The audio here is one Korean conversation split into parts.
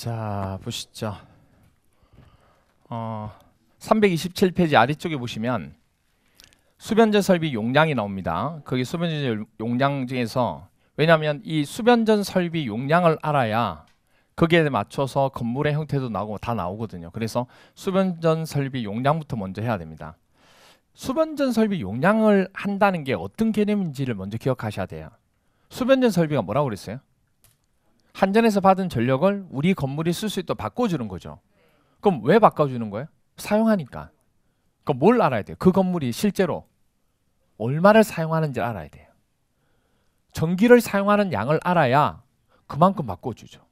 자 보시죠. 어, 327페이지 아래쪽에 보시면 수변전 설비 용량이 나옵니다. 거기 수변전 용량 중에서 왜냐하면 이 수변전 설비 용량을 알아야 거기에 맞춰서 건물의 형태도 나오고 다 나오거든요. 그래서 수변전 설비 용량부터 먼저 해야 됩니다. 수변전 설비 용량을 한다는 게 어떤 개념인지를 먼저 기억하셔야 돼요. 수변전 설비가 뭐라고 그랬어요? 한전에서 받은 전력을 우리 건물이 쓸 수 있도록 바꿔주는 거죠. 그럼 왜 바꿔주는 거예요? 사용하니까. 그럼 뭘 알아야 돼요? 그 건물이 실제로 얼마를 사용하는지 알아야 돼요. 전기를 사용하는 양을 알아야 그만큼 바꿔주죠.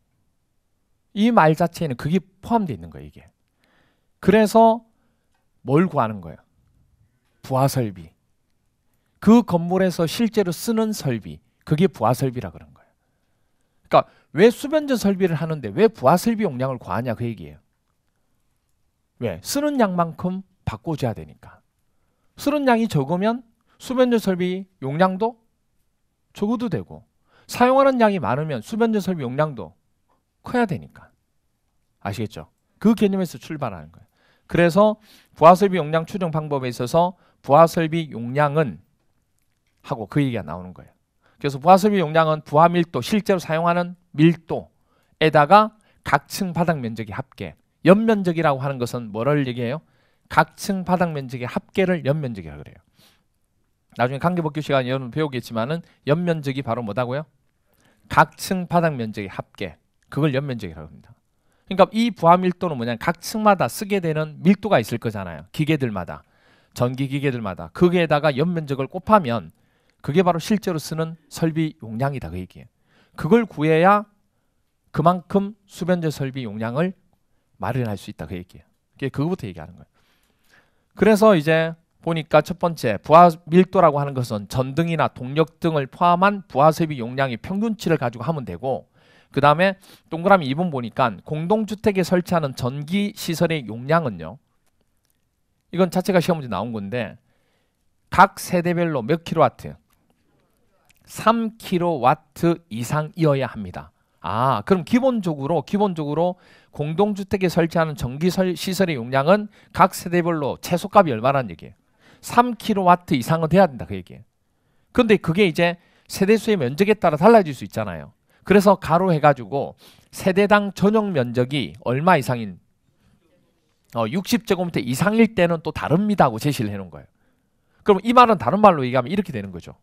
이 말 자체에는 그게 포함되어 있는 거예요, 이게. 그래서 뭘 구하는 거예요? 부하설비. 그 건물에서 실제로 쓰는 설비. 그게 부하설비라 그런 거예요. 그러니까 왜 수변제 설비를 하는데 왜 부하 설비 용량을 구하냐그 얘기예요. 왜? 쓰는 양만큼 바꿔줘야 되니까. 쓰는 양이 적으면 수변제 설비 용량도 적어도 되고 사용하는 양이 많으면 수변제 설비 용량도 커야 되니까. 아시겠죠? 그 개념에서 출발하는 거예요. 그래서 부하설비 용량 추정 방법에 있어서 부하설비 용량은 하고 그 얘기가 나오는 거예요. 그래서 부하설비 용량은 부하 밀도, 실제로 사용하는 밀도에다가 각층 바닥 면적이 합계 연면적이라고 하는 것은 뭐를 얘기해요? 각층 바닥 면적의 합계를 연면적이라고 그래요. 나중에 강계복귀 시간에 여러분 배우겠지만은 연면적이 바로 뭐다고요? 각층 바닥 면적의 합계 그걸 연면적이라고 합니다. 그러니까 이 부하 밀도는 뭐냐 각 층마다 쓰게 되는 밀도가 있을 거잖아요. 기계들마다 전기 기계들마다 그게다가 연면적을 곱하면 그게 바로 실제로 쓰는 설비 용량이다 그 얘기예요. 그걸 구해야 그만큼 수변제 설비 용량을 마련할 수 있다 그 얘기예요. 그게 그거부터 얘기하는 거예요. 그래서 이제 보니까 첫 번째 부하 밀도라고 하는 것은 전등이나 동력 등을 포함한 부하 설비 용량의 평균치를 가지고 하면 되고 그 다음에 동그라미 2번 보니까 공동주택에 설치하는 전기 시설의 용량은요. 이건 자체가 시험 문제 나온 건데 각 세대별로 몇 킬로와트? 3킬로와트 이상이어야 합니다. 아, 그럼 기본적으로 기본적으로 공동주택에 설치하는 전기 시설의 용량은 각 세대별로 최소값이 얼마라는 얘기예요. 3kW 이상은 돼야 된다 그 얘기예요. 근데 그게 이제 세대수의 면적에 따라 달라질 수 있잖아요. 그래서 가로 해가지고 세대당 전용 면적이 얼마 이상인 어, 60제곱미터 이상일 때는 또 다릅니다고 제시를 해놓은 거예요. 그럼 이 말은 다른 말로 얘기하면 이렇게 되는 거죠.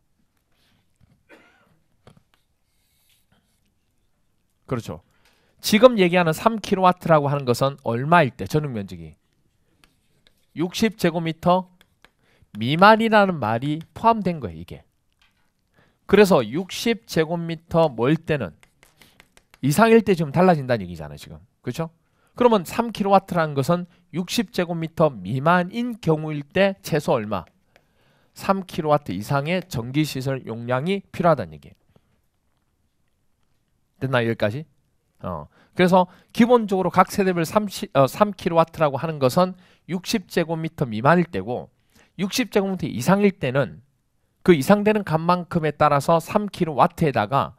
그렇죠. 지금 얘기하는 3kW라고 하는 것은 얼마일 때 전용 면적이 60제곱미터 미만이라는 말이 포함된 거예요, 이게. 그래서 60제곱미터 뭘 때는 이상일 때 지금 달라진다는 얘기잖아요, 지금. 그렇죠? 그러면 3kW라는 것은 60제곱미터 미만인 경우일 때 최소 얼마? 3kW 이상의 전기시설 용량이 필요하다는 얘기예요. 됐나 여기까지? 어. 그래서 기본적으로 각 세대별 3, 어, 3kW라고 하는 것은 60제곱미터 미만일 때고 60제곱미터 이상일 때는 그 이상되는 값만큼에 따라서 3kW에다가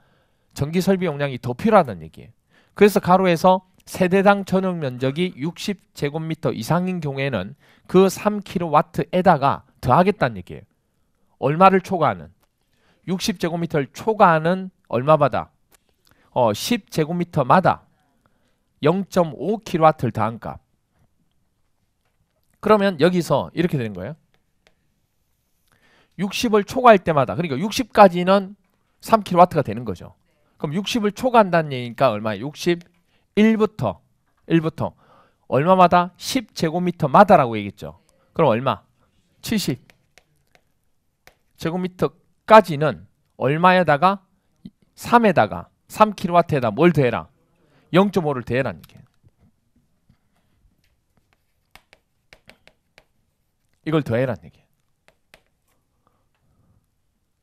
전기 설비 용량이 더 필요하다는 얘기예요. 그래서 가로에서 세대당 전용 면적이 60제곱미터 이상인 경우에는 그 3kW에다가 더하겠다는 얘기예요. 얼마를 초과하는 60제곱미터를 초과하는 얼마 받아? 어, 10제곱미터마다 0.5kW를 더한 값. 그러면 여기서 이렇게 되는 거예요. 60을 초과할 때마다 그러니까 60까지는 3kW가 되는 거죠. 그럼 60을 초과한다는 얘기니까 얼마예요? 61부터 1부터 얼마마다 10제곱미터마다라고 얘기했죠. 그럼 얼마? 70 제곱미터까지는 얼마에다가 3에다가 3kW에다 뭘 더해라? 0.5를 더해라는 게. 이걸 더해라는 얘기.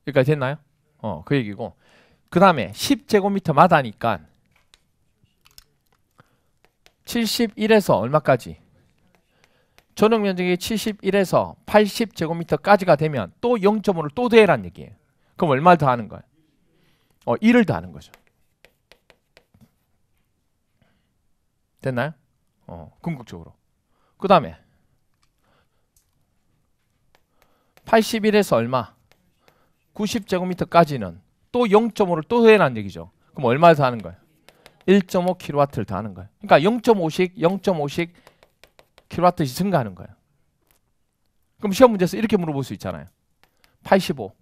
여기까지 됐나요? 어, 그 얘기고. 그 다음에 10제곱미터마다니까 하 71에서 얼마까지? 전용 면적이 71에서 80제곱미터까지가 되면 또 0.5를 또 더해라는 얘기예요. 그럼 얼마를 더하는 거예요? 어, 1을 더하는 거죠. 됐나요? 어, 궁극적으로. 그 다음에 81에서 얼마? 90제곱미터까지는 또 0.5를 또 더해라는 얘기죠. 그럼 얼마에서 하는 거예요? 1.5kW를 더하는 거예요. 그러니까 0.5씩 0.5씩 킬로씩 증가하는 거예요. 그럼 시험 문제에서 이렇게 물어볼 수 있잖아요. 85.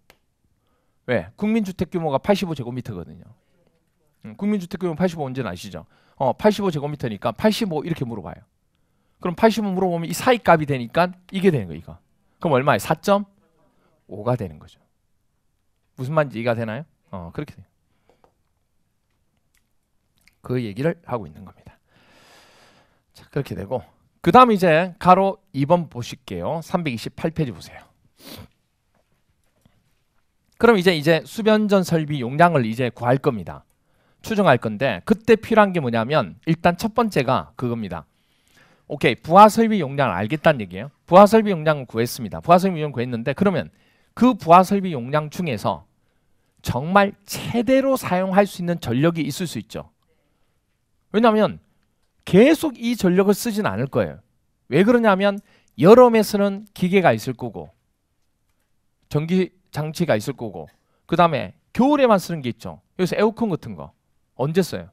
왜? 국민주택 규모가 85제곱미터거든요. 음, 국민주택 규모 85 언제는 아시죠? 어, 85제곱미터니까 85 이렇게 물어봐요. 그럼 8 5 물어보면 이 사이 값이 되니까 이게 되는 거예요. 이거. 그럼 얼마예요? 4.5가 되는 거죠. 무슨 말인지 이해가 되나요? 어, 그렇게 돼요. 그 얘기를 하고 있는 겁니다. 자, 그렇게 되고 그 다음 이제 가로 2번 보실게요. 328페이지 보세요. 그럼 이제 이제 수변전 설비 용량을 이제 구할 겁니다. 추정할 건데 그때 필요한 게 뭐냐면 일단 첫 번째가 그겁니다. 오케이 부하 설비 용량을 알겠다는 얘기예요. 부하 설비 용량을 구했습니다. 부하 설비 용량 구했는데 그러면 그 부하 설비 용량 중에서 정말 제대로 사용할 수 있는 전력이 있을 수 있죠. 왜냐하면 계속 이 전력을 쓰진 않을 거예요. 왜 그러냐면 여름에서는 기계가 있을 거고 전기 장치가 있을 거고 그 다음에 겨울에만 쓰는 게 있죠. 여기서 에어컨 같은 거 언제 써요?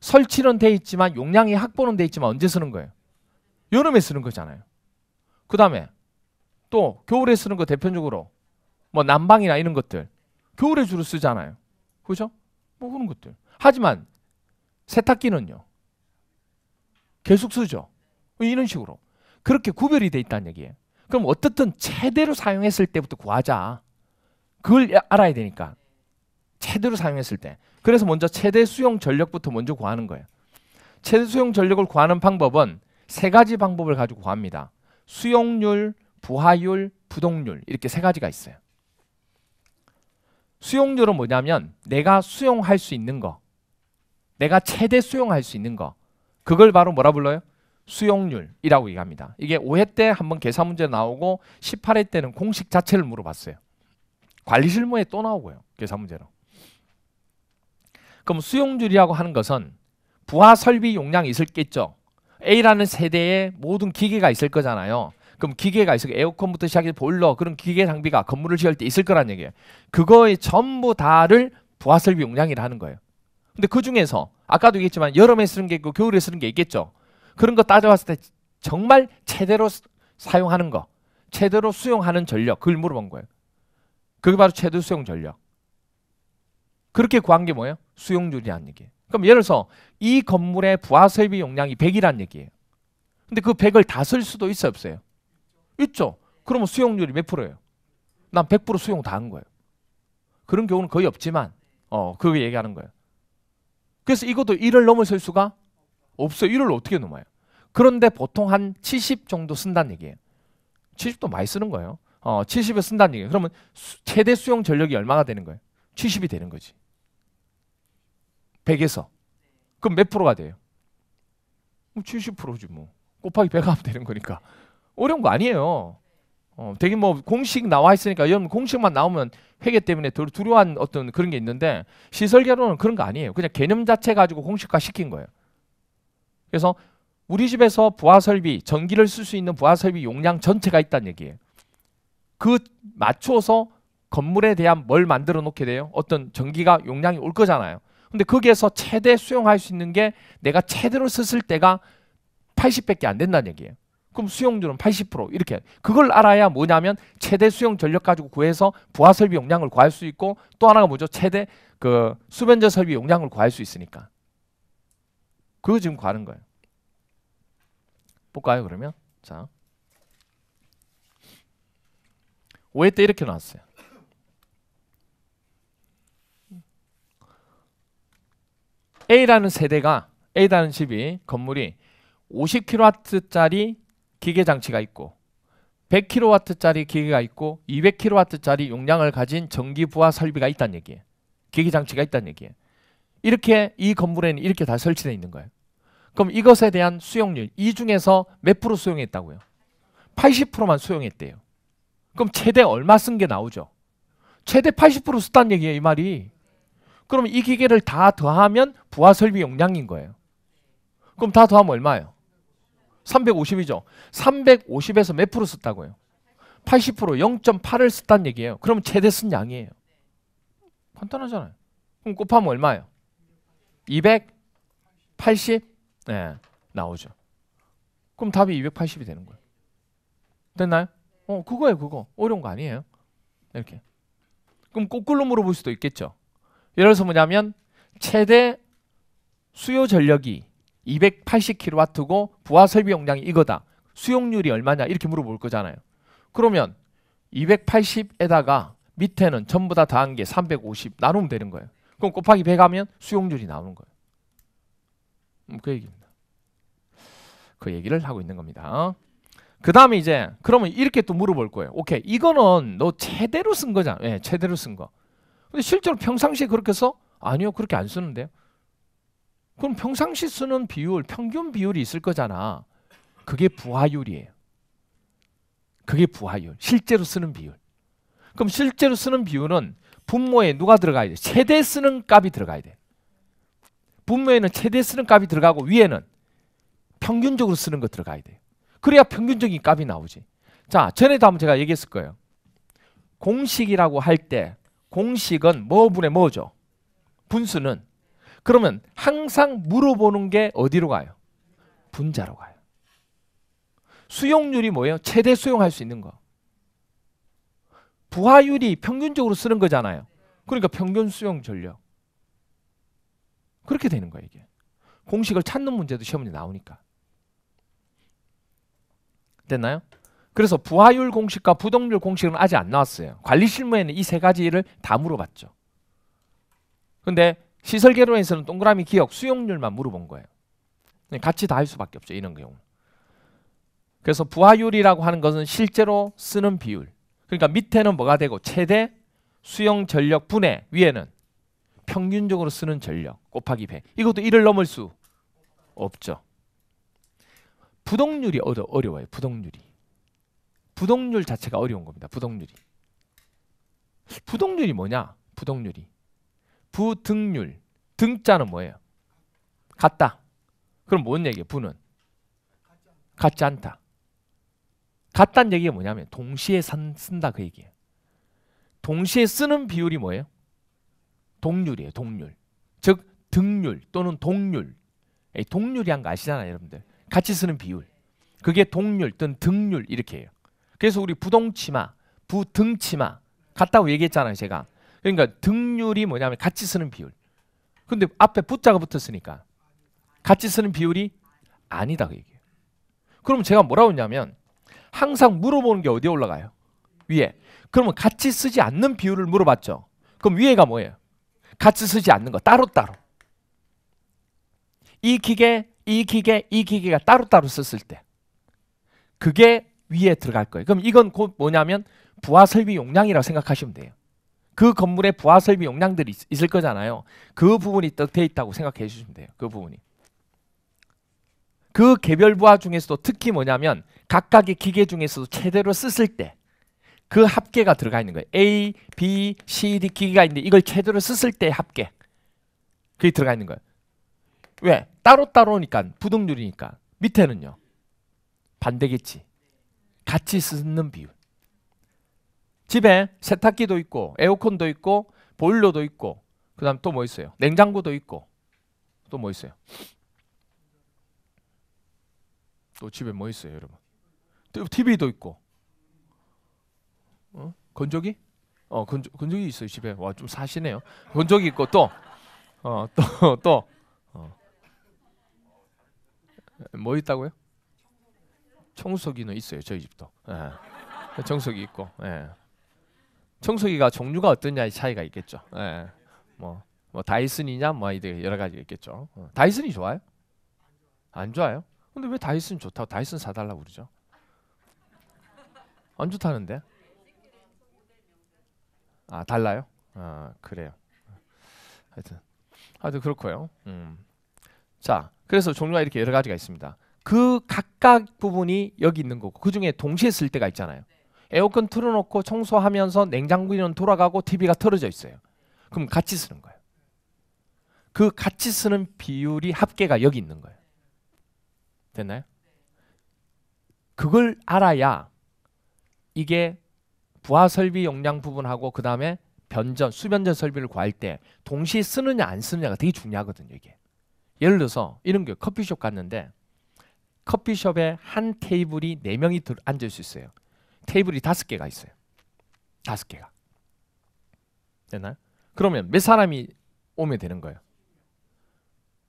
설치는 돼 있지만 용량이 확보는 돼 있지만 언제 쓰는 거예요? 여름에 쓰는 거잖아요. 그 다음에 또 겨울에 쓰는 거 대표적으로 뭐 난방이나 이런 것들 겨울에 주로 쓰잖아요. 그죠? 뭐 그런 것들. 하지만 세탁기는요. 계속 쓰죠. 이런 식으로. 그렇게 구별이 돼 있다는 얘기예요. 그럼 어떻든 제대로 사용했을 때부터 구하자. 그걸 알아야 되니까. 제대로 사용했을 때. 그래서 먼저 최대 수용 전력부터 먼저 구하는 거예요. 최대 수용 전력을 구하는 방법은 세 가지 방법을 가지고 구합니다. 수용률, 부하율, 부동률 이렇게 세 가지가 있어요. 수용률은 뭐냐면 내가 수용할 수 있는 거 내가 최대 수용할 수 있는 거 그걸 바로 뭐라 불러요? 수용률이라고 얘기합니다. 이게 5회 때 한번 계산 문제 나오고 18회 때는 공식 자체를 물어봤어요. 관리 실무에 또 나오고요. 계산 문제로. 그럼 수용률이라고 하는 것은 부하 설비 용량이 있을겠죠. A라는 세대에 모든 기계가 있을 거잖아요. 그럼 기계가 있을 에어컨부터 시작해서 보일러 그런 기계 장비가 건물을 지을 때 있을 거란 얘기예요. 그거의 전부 다를 부하 설비 용량이라 하는 거예요. 근데 그 중에서 아까도 얘기했지만 여름에 쓰는 게 있고 겨울에 쓰는 게 있겠죠. 그런 거 따져봤을 때 정말 제대로 사용하는 거, 제대로 수용하는 전력 그걸 물어본 거예요. 그게 바로 최대 수용 전력. 그렇게 구한 게 뭐예요? 수용률이라는 얘기예요. 그럼 예를 들어서 이 건물의 부하설비 용량이 100이란 얘기예요. 근데 그 100을 다 쓸 수도 있어요, 없어요? 있죠. 그러면 수용률이 몇 프로예요? 난 100% 수용 다 한 거예요. 그런 경우는 거의 없지만 어, 그거 얘기하는 거예요. 그래서 이것도 1을 넘어설 수가 없어요. 1을 어떻게 넘어요? 그런데 보통 한 70 정도 쓴다는 얘기예요. 70도 많이 쓰는 거예요. 어, 70을 쓴다는 얘기예요. 그러면 수, 최대 수용 전력이 얼마가 되는 거예요? 70이 되는 거지. 100에서 그럼 몇 프로가 돼요? 70%지 뭐, 뭐 곱하기 100 하면 되는 거니까 어려운 거 아니에요 어, 되게 뭐 공식 나와 있으니까 여러 공식만 나오면 회계 때문에 두려운 어떤 그런 게 있는데 시설계로는 그런 거 아니에요 그냥 개념 자체 가지고 공식화 시킨 거예요 그래서 우리 집에서 부하설비 전기를 쓸 수 있는 부하설비 용량 전체가 있다는 얘기예요 그 맞춰서 건물에 대한 뭘 만들어 놓게 돼요 어떤 전기가 용량이 올 거잖아요 근데 거기에서 최대 수용할 수 있는 게 내가 최대로 썼을 때가 80밖에 안 된다는 얘기예요. 그럼 수용률은 80% 이렇게 그걸 알아야 뭐냐면 최대 수용 전력 가지고 구해서 부하 설비 용량을 구할 수 있고 또 하나가 뭐죠? 최대 그 수변제 설비 용량을 구할 수 있으니까 그거 지금 구하는 거예요. 볼까요 그러면? 자 5회 때 이렇게 나왔어요. A라는 세대가 A라는 집이 건물이 50kW짜리 기계 장치가 있고 100kW짜리 기계가 있고 200kW짜리 용량을 가진 전기 부하 설비가 있다는 얘기예요. 기계 장치가 있다는 얘기예요. 이렇게 이 건물에는 이렇게 다 설치되어 있는 거예요. 그럼 이것에 대한 수용률 이 중에서 몇 프로 수용했다고요? 80%만 수용했대요. 그럼 최대 얼마 쓴 게 나오죠? 최대 80% 썼다는 얘기예요, 이 말이. 그러면이 기계를 다 더하면 부하 설비 용량인 거예요. 그럼 다 더하면 얼마예요? 350이죠. 350에서 몇 프로 썼다고요? 80% 0.8을 썼다는 얘기예요. 그럼 최대 쓴 양이에요. 간단하잖아요. 그럼 곱하면 얼마예요? 280? 네, 나오죠. 그럼 답이 280이 되는 거예요. 됐나요? 어, 그거예요, 그거. 어려운 거 아니에요. 이렇게. 그럼 거꾸로 물어볼 수도 있겠죠. 예를 들어서 뭐냐면 최대 수요 전력이 280kW고 부하 설비 용량이 이거다. 수용률이 얼마냐 이렇게 물어볼 거잖아요. 그러면 280에다가 밑에는 전부 다 더한 게 350 나누면 되는 거예요. 그럼 곱하기 100 하면 수용률이 나오는 거예요. 음, 그 얘기입니다. 그 얘기를 하고 있는 겁니다. 그 다음에 이제 그러면 이렇게 또 물어볼 거예요. 오케이 이거는 너최대로쓴 거잖아. 예, 네, 제대로 쓴 거. 근데 실제로 평상시에 그렇게 써? 아니요, 그렇게 안 쓰는데요. 그럼 평상시 쓰는 비율, 평균 비율이 있을 거잖아. 그게 부하율이에요. 그게 부하율. 실제로 쓰는 비율. 그럼 실제로 쓰는 비율은 분모에 누가 들어가야 돼? 최대 쓰는 값이 들어가야 돼. 분모에는 최대 쓰는 값이 들어가고 위에는 평균적으로 쓰는 거 들어가야 돼요. 그래야 평균적인 값이 나오지. 자, 전에도 한번 제가 얘기했을 거예요. 공식이라고 할때 공식은 뭐분의 뭐죠? 분수는 그러면 항상 물어보는 게 어디로 가요? 분자로 가요. 수용률이 뭐예요? 최대 수용할 수 있는 거. 부하율이 평균적으로 쓰는 거잖아요. 그러니까 평균 수용 전력. 그렇게 되는 거예요, 이게. 공식을 찾는 문제도 시험에 나오니까. 됐나요? 그래서 부하율 공식과 부동률 공식은 아직 안 나왔어요. 관리 실무에는 이 세 가지를 다 물어봤죠. 근데 시설 개론에서는 동그라미 기억 수용률만 물어본 거예요. 같이 네, 다할 수밖에 없죠. 이런 경우. 그래서 부하율이라고 하는 것은 실제로 쓰는 비율. 그러니까 밑에는 뭐가 되고 최대 수용 전력 분해 위에는 평균적으로 쓰는 전력 곱하기 100. 이것도 1을 넘을 수 없죠. 부동률이 어려, 어려워요. 부동률이. 부동률 자체가 어려운 겁니다. 부동률이. 부동률이 뭐냐? 부동률이. 부등률. 등자는 뭐예요? 같다. 그럼 뭔 얘기예요? 부는? 같지 않다. 같다는 얘기가 뭐냐면 동시에 산, 쓴다 그 얘기예요. 동시에 쓰는 비율이 뭐예요? 동률이에요. 동률. 즉 등률 또는 동률. 동률이 란거 아시잖아요. 여러분들. 같이 쓰는 비율. 그게 동률 또는 등률 이렇게 해요. 그래서 우리 부동치마, 부등치마 같다고 얘기했잖아요, 제가. 그러니까 등률이 뭐냐면 같이 쓰는 비율. 근데 앞에 부자가 붙었으니까 같이 쓰는 비율이 아니다 그 얘기예요. 그럼 제가 뭐라고 했냐면 항상 물어보는 게 어디에 올라가요? 위에. 그러면 같이 쓰지 않는 비율을 물어봤죠. 그럼 위에가 뭐예요? 같이 쓰지 않는 거 따로따로. 이 기계, 이 기계, 이 기계가 따로따로 썼을 때 그게 위에 들어갈 거예요. 그럼 이건 곧 뭐냐면 부하 설비 용량이라고 생각하시면 돼요. 그 건물에 부하 설비 용량들이 있, 을 거잖아요. 그 부분이 돼 있다고 생각해 주시면 돼요. 그 부분이. 그 개별 부하 중에서도 특히 뭐냐면 각각의 기계 중에서도 제대로 쓰실 때그 합계가 들어가 있는 거예요. A, B, C, D 기계가 있는데 이걸 제대로 쓰실 때 합계. 그게 들어가 있는 거예요. 왜? 따로따로니까 부동률이니까 밑에는요. 반대겠지. 같이 쓰는 비율. 집에 세탁기도 있고 에어컨도 있고 보일러도 있고 그다음 또 뭐 있어요? 냉장고도 있고 또 뭐 있어요? 또 집에 뭐 있어요, 여러분? TV도 있고 어? 건조기? 어 건조, 건조기 있어요 집에 와 좀 사시네요 건조기 있고 또어또 또뭐 어. 어. 뭐 있다고요? 청소기는 있어요. 저희 집도. 예. 청소기 있고. 예. 청소기가 종류가 어떠냐의 차이가 있겠죠. 예. 뭐, 뭐 다이슨이냐 뭐 이들 여러 가지 있겠죠. 어. 다이슨이 좋아요? 안 좋아요? 근데 왜 다이슨 좋다고 다이슨 사달라고 그러죠? 안 좋다는데? 아 달라요? 아 그래요. 하여튼 하여튼 그렇고요. 음. 자 그래서 종류가 이렇게 여러 가지가 있습니다. 그 각각 부분이 여기 있는 거고 그 중에 동시에 쓸 때가 있잖아요. 에어컨 틀어놓고 청소하면서 냉장고는 돌아가고 TV가 틀어져 있어요. 그럼 같이 쓰는 거예요. 그 같이 쓰는 비율이 합계가 여기 있는 거예요. 됐나요? 그걸 알아야 이게 부하 설비 용량 부분하고 그 다음에 변전, 수변전 설비를 구할 때 동시에 쓰느냐 안 쓰느냐가 되게 중요하거든요. 이게 예를 들어서 이런 게 커피숍 갔는데 커피숍에 한 테이블이 네 명이 앉을 수 있어요. 테이블이 다섯 개가 있어요. 다섯 개가 되나요? 그러면 몇 사람이 오면 되는 거예요?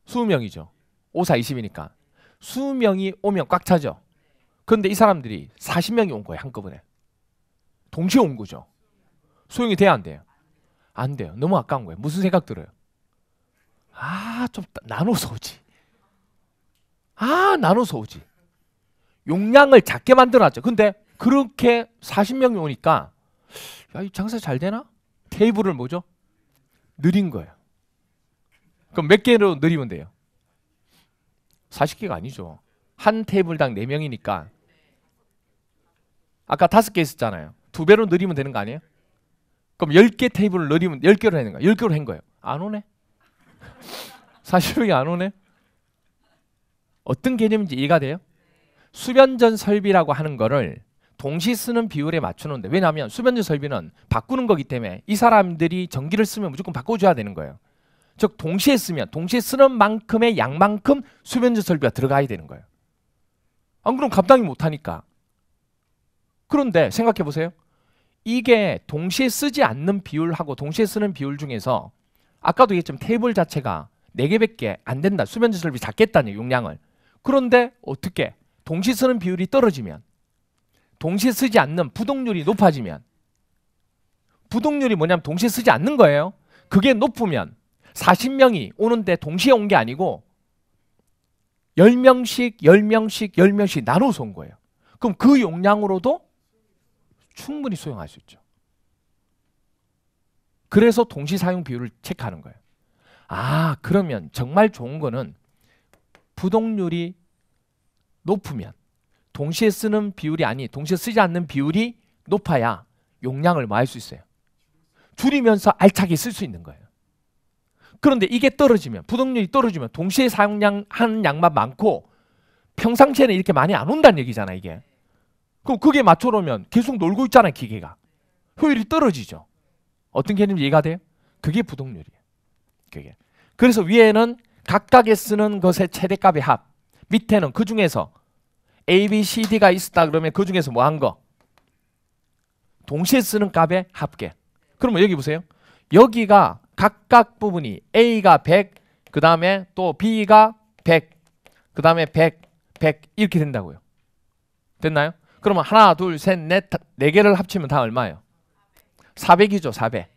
스무 명이죠. 5, 4, 20이니까 스무 명이 오면 꽉 차죠. 그런데 이 사람들이 40명이 온 거예요 한꺼번에. 동시에 온 거죠. 소용이 돼야 안 돼요? 안 돼요. 너무 아까운 거예요. 무슨 생각 들어요? 아 좀 나눠서 오지. 아 나눠서 오지. 용량을 작게 만들어놨죠. 근데 그렇게 40명이 오니까 야이 장사 잘 되나? 테이블을 뭐죠? 느린 거예요. 그럼 몇 개로 느리면 돼요? 40개가 아니죠. 한 테이블당 4명이니까 아까 5개 있었잖아요. 2 배로 느리면 되는 거 아니에요? 그럼 10개 테이블을 느리면 10개로 하는 거예요. 10개로 한 거예요. 안 오네. 40명이 안 오네. 어떤 개념인지 이해가 돼요? 수변전 설비라고 하는 거를 동시 쓰는 비율에 맞추는데 왜냐하면 수변전 설비는 바꾸는 거기 때문에 이 사람들이 전기를 쓰면 무조건 바꿔줘야 되는 거예요. 즉 동시에 쓰면 동시에 쓰는 만큼의 양만큼 수변전 설비가 들어가야 되는 거예요. 안 그럼 감당이 못하니까. 그런데 생각해 보세요. 이게 동시에 쓰지 않는 비율하고 동시에 쓰는 비율 중에서 아까도 얘기했지만 테이블 자체가 4개, 1 0개안 된다. 수변전 설비 작겠다는 용량을. 그런데 어떻게 동시 쓰는 비율이 떨어지면 동시 쓰지 않는 부동률이 높아지면 부동률이 뭐냐면 동시 쓰지 않는 거예요. 그게 높으면 40명이 오는데 동시에 온 게 아니고 10명씩 10명씩 10명씩 나눠서 온 거예요. 그럼 그 용량으로도 충분히 수용할 수 있죠. 그래서 동시 사용 비율을 체크하는 거예요. 아 그러면 정말 좋은 거는 부동률이 높으면 동시에 쓰는 비율이 아니 동시에 쓰지 않는 비율이 높아야 용량을 모할수 있어요. 줄이면서 알차게 쓸 수 있는 거예요. 그런데 이게 떨어지면 부동률이 떨어지면 동시에 사용량 한 양만 많고 평상시에는 이렇게 많이 안 온다는 얘기잖아 요 이게. 그럼 그게 맞춰놓으면 계속 놀고 있잖아 요 기계가. 효율이 떨어지죠. 어떤 개념 이해가 돼요? 그게 부동률이에요. 그게. 그래서 위에는 각각에 쓰는 것의 최대값의 합 밑에는 그 중에서 A, B, C, D가 있었다 그러면 그 중에서 뭐 한 거? 동시에 쓰는 값의 합계 그러면 여기 보세요 여기가 각각 부분이 A가 100, 그 다음에 또 B가 100, 그 다음에 100, 100 이렇게 된다고요. 됐나요? 그러면 하나, 둘, 셋, 넷, 네 개를 합치면 다 얼마예요? 400이죠, 400.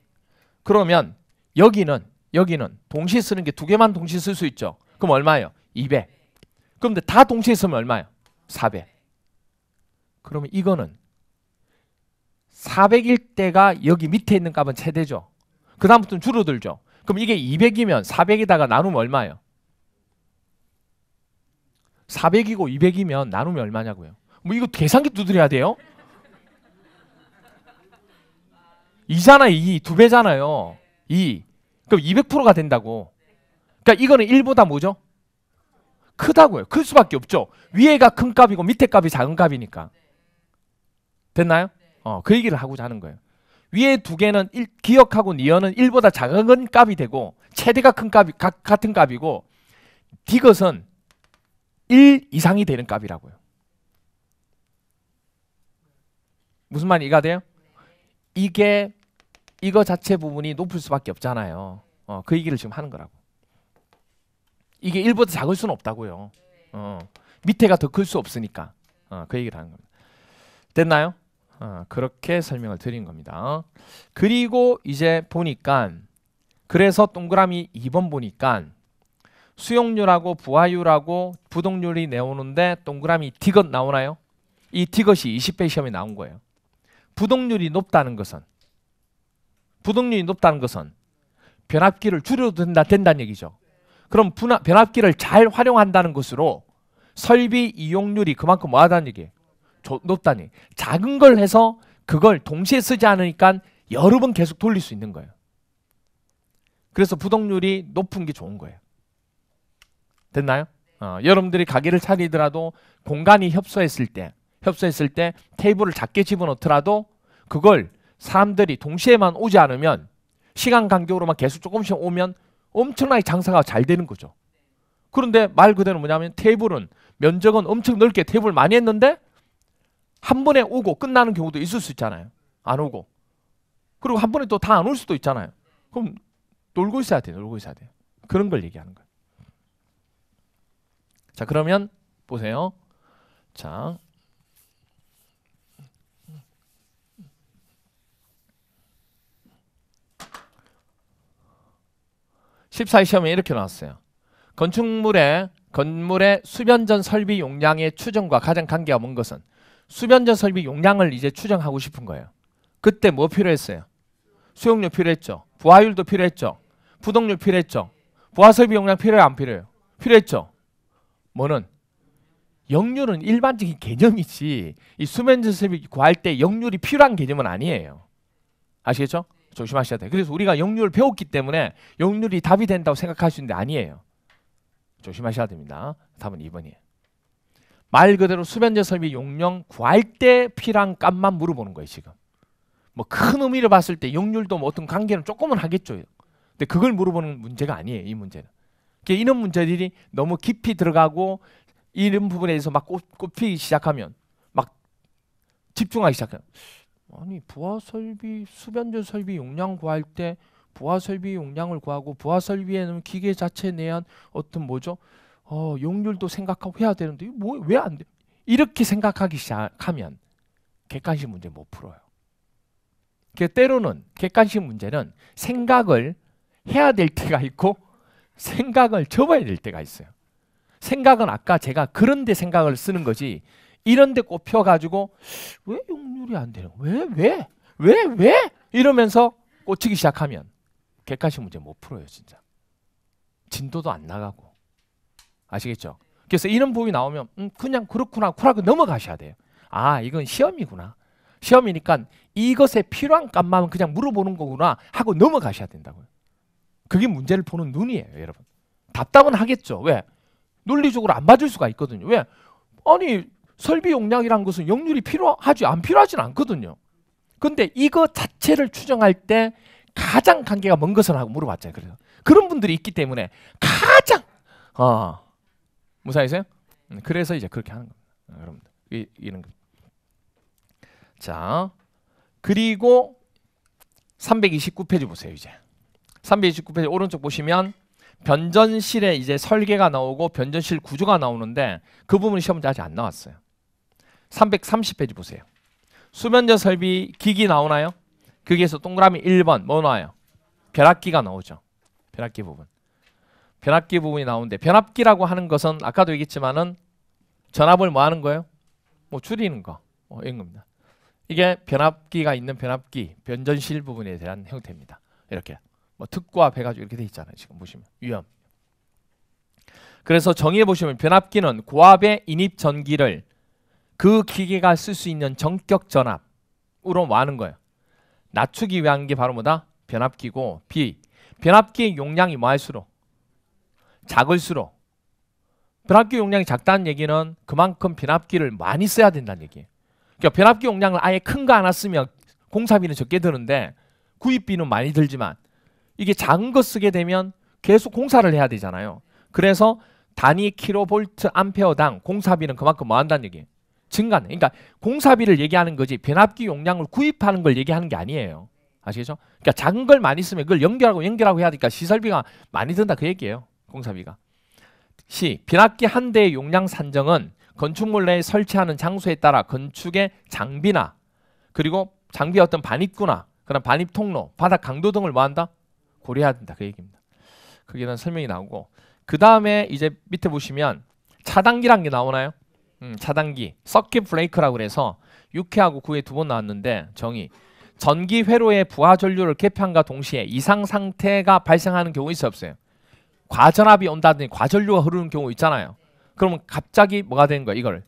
그러면 여기는 여기는 동시에 쓰는 게 두 개만 동시에 쓸 수 있죠. 그럼 얼마예요? 2 0 0 그런데 다 동시에 쓰면 얼마예요? 4 0 0 그러면 이거는 400일 때가 여기 밑에 있는 값은 최대죠. 그 다음부터는 줄어들죠. 그럼 이게 200이면 400에다가 나누면 얼마예요? 400이고 200이면 나누면 얼마냐고요. 뭐 이거 계산기 두드려야 돼요? 2잖아 요 2. 두 배잖아요. 2. 그럼 200%가 된다고. 그러니까 이거는 1보다 뭐죠? 크다고요. 클 수밖에 없죠. 위에가 큰 값이고 밑에 값이 작은 값이니까. 됐나요? 어, 그 얘기를 하고자 하는 거예요. 위에 두 개는 일, 기억하고 니어는 1보다 작은 값이 되고 최대가 큰 값이 가, 같은 값이고 디귿은 1 이상이 되는 값이라고요. 무슨 말이 가 돼요? 이게 이거 자체 부분이 높을 수밖에 없잖아요. 어, 그 얘기를 지금 하는 거라고. 이게 1보다 작을 수는 없다고요. 어, 밑에가 더 클 수 없으니까. 어, 그 얘기를 하는 겁니다. 됐나요? 어, 그렇게 설명을 드린 겁니다. 그리고 이제 보니까 그래서 동그라미 2번 보니까 수용률하고 부하율하고 부동률이 나오는데 동그라미 디귿 나오나요? 이 디귿이 20배 시험에 나온 거예요. 부동률이 높다는 것은 부동률이 높다는 것은 변압기를 줄여도 된다, 된다는 얘기죠. 그럼 분화, 변압기를 잘 활용한다는 것으로 설비 이용률이 그만큼 뭐하다는 얘기예요. 높다니. 작은 걸 해서 그걸 동시에 쓰지 않으니까 여러 번 계속 돌릴 수 있는 거예요. 그래서 부동률이 높은 게 좋은 거예요. 됐나요? 어, 여러분들이 가게를 차리더라도 공간이 협소했을 때 협소했을 때 테이블을 작게 집어넣더라도 그걸 사람들이 동시에만 오지 않으면 시간 간격으로만 계속 조금씩 오면 엄청나게 장사가 잘 되는 거죠. 그런데 말 그대로 뭐냐면 테이블은 면적은 엄청 넓게 테이블 많이 했는데 한 번에 오고 끝나는 경우도 있을 수 있잖아요. 안 오고. 그리고 한 번에 또 다 안 올 수도 있잖아요. 그럼 놀고 있어야 돼요. 놀고 있어야 돼요. 그런 걸 얘기하는 거예요. 자, 그러면 보세요. 자, 14의 시험에 이렇게 나왔어요. 건축물의 건물의 수변전 설비 용량의 추정과 가장 관계가 먼 것은 수변전 설비 용량을 이제 추정하고 싶은 거예요. 그때 뭐 필요했어요? 수용료 필요했죠. 부하율도 필요했죠. 부동료 필요했죠. 부하설비 용량 필요해요? 안 필요해요? 필요했죠. 뭐는? 역률은 일반적인 개념이지 이 수면전 설비 구할 때 역률이 필요한 개념은 아니에요. 아시겠죠? 조심하셔야 돼요. 그래서 우리가 역률을 배웠기 때문에 역률이 답이 된다고 생각할 수 있는데 아니에요. 조심하셔야 됩니다. 답은 2번이에요. 말 그대로 수면제 설비 용량 구할 때 필요한 값만 물어보는 거예요. 지금. 뭐 큰 의미를 봤을 때 용률도 뭐 어떤 관계는 조금은 하겠죠. 근데 그걸 물어보는 문제가 아니에요. 이 문제는. 그러니까 이런 문제들이 너무 깊이 들어가고 이런 부분에 대해서 막 꼽히기 시작하면 막 집중하기 시작해요. 아니 부하 설비 수변조 설비 용량 구할 때 부하 설비 용량을 구하고 부하 설비에는 기계 자체 에대한 어떤 뭐죠 어, 용률도 생각하고 해야 되는데 뭐왜 안 돼? 이렇게 생각하기 시작하면 객관식 문제 못 풀어요. 그 때로는 객관식 문제는 생각을 해야 될 때가 있고 생각을 접어야 될 때가 있어요. 생각은 아까 제가 그런데 생각을 쓰는 거지 이런 데 꼽혀 가지고 왜 용률이 안 되는 왜 왜? 왜? 왜? 이러면서 꽂히기 시작하면 객관식 문제 못 풀어요, 진짜. 진도도 안 나가고. 아시겠죠? 그래서 이런 부분이 나오면 음, 그냥 그렇구나 쿨하고 넘어가셔야 돼요. 아, 이건 시험이구나. 시험이니까 이것에 필요한 값만 그냥 물어보는 거구나 하고 넘어가셔야 된다고요. 그게 문제를 보는 눈이에요, 여러분. 답답은 하겠죠. 왜? 논리적으로 안 봐줄 수가 있거든요. 왜? 아니 설비 용량이란 것은 역률이 필요하지 안 필요하진 않거든요. 근데 이거 자체를 추정할 때 가장 관계가 먼 것을 하고 물어봤잖아요. 그래서 그런 분들이 있기 때문에 가장 어, 무사히세요? 음, 그래서 이제 그렇게 하는 겁니다. 어, 여러분들 이, 이런 거. 자 그리고 329페이지 보세요 이제 329페이지 오른쪽 보시면 변전실에 이제 설계가 나오고 변전실 구조가 나오는데 그 부분 시험지 아직 안 나왔어요. 330페이지 보세요. 수면제 설비 기기 나오나요? 거기에서 동그라미 1번 뭐 나와요? 변압기가 나오죠. 변압기 부분. 변압기 부분이 나오는데 변압기라고 하는 것은 아까도 얘기했지만은 전압을 뭐 하는 거예요? 뭐 줄이는 거. 뭐 이런 겁니다. 이게 변압기가 있는 변압기 변전실 부분에 대한 형태입니다. 이렇게 뭐 특구압 해가지고 이렇게 돼 있잖아요. 지금 보시면 위험. 그래서 정의해 보시면 변압기는 고압의 인입 전기를 그 기계가 쓸 수 있는 전격 전압으로 와는 뭐 거예요. 낮추기 위한 게 바로 뭐다? 변압기고 B. 변압기의 용량이 뭐할수록? 작을수록. 변압기 용량이 작다는 얘기는 그만큼 변압기를 많이 써야 된다는 얘기예요. 그러니까 변압기 용량을 아예 큰 거 하나 쓰면 공사비는 적게 드는데 구입비는 많이 들지만 이게 작은 거 쓰게 되면 계속 공사를 해야 되잖아요. 그래서 단위 킬로볼트 암페어당 공사비는 그만큼 뭐한다는 얘기예요. 증가. 그러니까 공사비를 얘기하는 거지 변압기 용량을 구입하는 걸 얘기하는 게 아니에요. 아시겠죠? 그러니까 작은 걸 많이 쓰면 그걸 연결하고 연결하고 해야 되니까 시설비가 많이 든다 그 얘기예요. 공사비가. C. 변압기 한 대의 용량 산정은 건축물 내에 설치하는 장소에 따라 건축의 장비나 그리고 장비 어떤 반입구나 그런 반입 통로, 바닥 강도 등을 뭐한다? 고려해야 된다 그 얘기입니다. 그게는 설명이 나오고 그 다음에 이제 밑에 보시면 차단기란 게 나오나요? 음, 차단기 서킷 브레이크라고 그래서 6회하고 9회 두번 나왔는데 정의 전기 회로의 부하 전류를 개편과 동시에 이상 상태가 발생하는 경우 있어요 없어요? 과전압이 온다든지 과전류가 흐르는 경우 있잖아요. 그러면 갑자기 뭐가 되는 거야 이걸?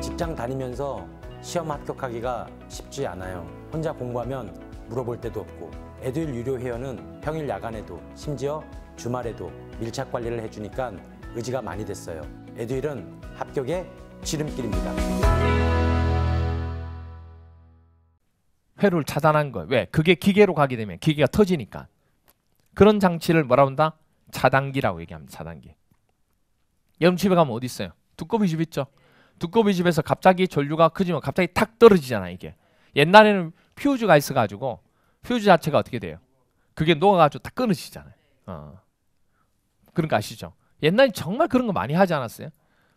직장 다니면서 시험 합격하기가 쉽지 않아요. 혼자 공부하면 물어볼 데도 없고 애들 유료 회원은 평일 야간에도 심지어 주말에도 밀착 관리를 해주니까 의지가 많이 됐어요. 에듀일은 합격의 지름길입니다. 회로를 차단한 거예요. 왜? 그게 기계로 가게 되면 기계가 터지니까. 그런 장치를 뭐라 한다? 차단기라고 얘기합니다. 차단기. 여러분 집에 가면 어디 있어요? 두꺼비 집 있죠? 두꺼비 집에서 갑자기 전류가 커지면 갑자기 탁 떨어지잖아 이게. 옛날에는 퓨즈가 있어가지고 퓨즈 자체가 어떻게 돼요? 그게 녹아가지고 탁 끊어지잖아요. 어. 그런 거 아시죠? 옛날에 정말 그런 거 많이 하지 않았어요?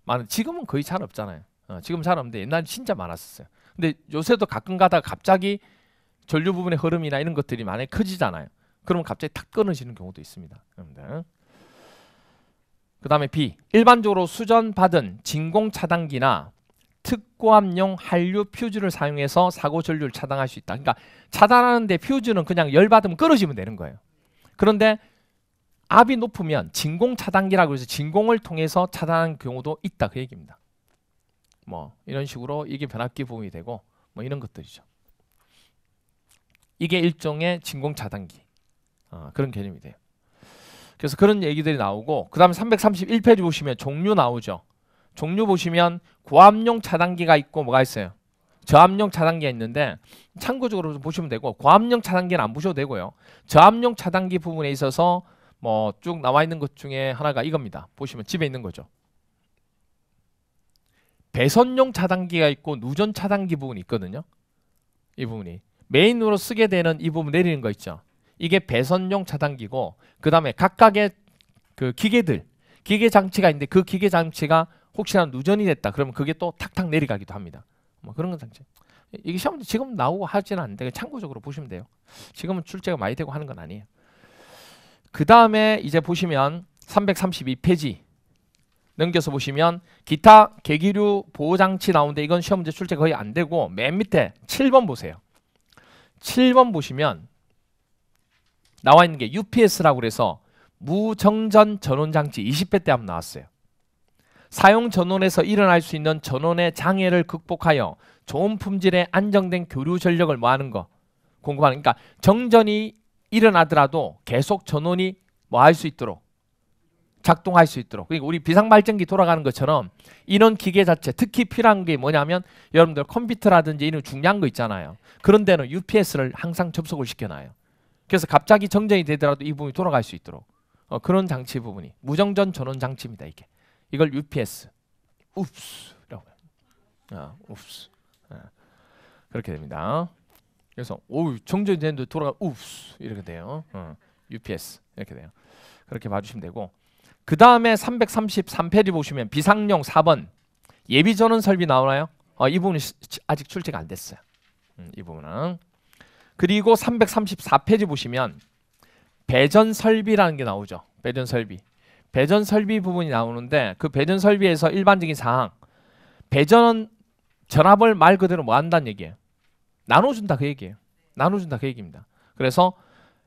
많은 지금은 거의 잘 없잖아요. 어, 지금 잘 없는데 옛날에 진짜 많았었어요. 근데 요새도 가끔 가다가 갑자기 전류 부분의 흐름이나 이런 것들이 많이 커지잖아요. 그러면 갑자기 탁 끊어지는 경우도 있습니다. 그 다음에 B. 일반적으로 수전받은 진공 차단기나 특고함용 한류 퓨즈를 사용해서 사고 전류를 차단할 수 있다. 그러니까 차단하는데 퓨즈는 그냥 열받으면 끊어지면 되는 거예요. 그런데 압이 높으면 진공 차단기라고 해서 진공을 통해서 차단한 경우도 있다 그 얘기입니다. 뭐 이런 식으로 이게 변압기 부분이 되고 뭐 이런 것들이죠. 이게 일종의 진공 차단기 어, 그런 개념이 돼요. 그래서 그런 얘기들이 나오고 그 다음에 331페이지 보시면 종류 나오죠. 종류 보시면 고압용 차단기가 있고 뭐가 있어요? 저압용 차단기가 있는데 참고적으로 보시면 되고 고압용 차단기는 안 보셔도 되고요. 저압용 차단기 부분에 있어서 뭐쭉 나와 있는 것 중에 하나가 이겁니다. 보시면 집에 있는 거죠. 배선용 차단기가 있고 누전 차단기 부분이 있거든요. 이 부분이 메인으로 쓰게 되는 이 부분 내리는 거 있죠. 이게 배선용 차단기고 그 다음에 각각의 그 기계들 기계 장치가 있는데 그 기계 장치가 혹시나 누전이 됐다 그러면 그게 또 탁탁 내려가기도 합니다. 뭐 그런 건 장치. 이게 시험도 지금 나오고 하지는 않는데 참고적으로 보시면 돼요. 지금은 출제가 많이 되고 하는 건 아니에요. 그 다음에 이제 보시면 332페이지 넘겨서 보시면 기타 계기류 보호장치 나오는데 이건 시험 문제 출제 거의 안 되고 맨 밑에 7번 보세요. 7번 보시면 나와 있는 게 UPS라고 그래서 무정전 전원장치 20배 때 한번 나왔어요. 사용 전원에서 일어날 수 있는 전원의 장애를 극복하여 좋은 품질의 안정된 교류 전력을 모하는 거 공급하는 그러니까 정전이 일어나더라도 계속 전원이 뭐 할 수 있도록 작동할 수 있도록 그러니까 우리 비상발전기 돌아가는 것처럼 이런 기계 자체 특히 필요한 게 뭐냐면 여러분들 컴퓨터라든지 이런 중요한 거 있잖아요 그런 데는 UPS를 항상 접속을 시켜놔요 그래서 갑자기 정전이 되더라도 이 부분이 돌아갈 수 있도록 어, 그런 장치 부분이 무정전 전원 장치입니다 이게 이걸 UPS 웁스라고 해요 아, 웁스 아, 그렇게 됩니다 그래서 오우 정전이 되는데 돌아가 우스 이렇게 돼요. 어, UPS 이렇게 돼요. 그렇게 봐주시면 되고 그 다음에 333페이지 보시면 비상용 4번 예비전원 설비 나오나요? 어, 이 부분이 시, 아직 출제가 안 됐어요. 음, 이 부분은 그리고 334페이지 보시면 배전 설비라는 게 나오죠. 배전 설비. 배전 설비 부분이 나오는데 그 배전 설비에서 일반적인 사항 배전 전압을 말 그대로 뭐 한다는 얘기예요. 나눠준다 그 얘기예요. 나눠준다 그 얘기입니다. 그래서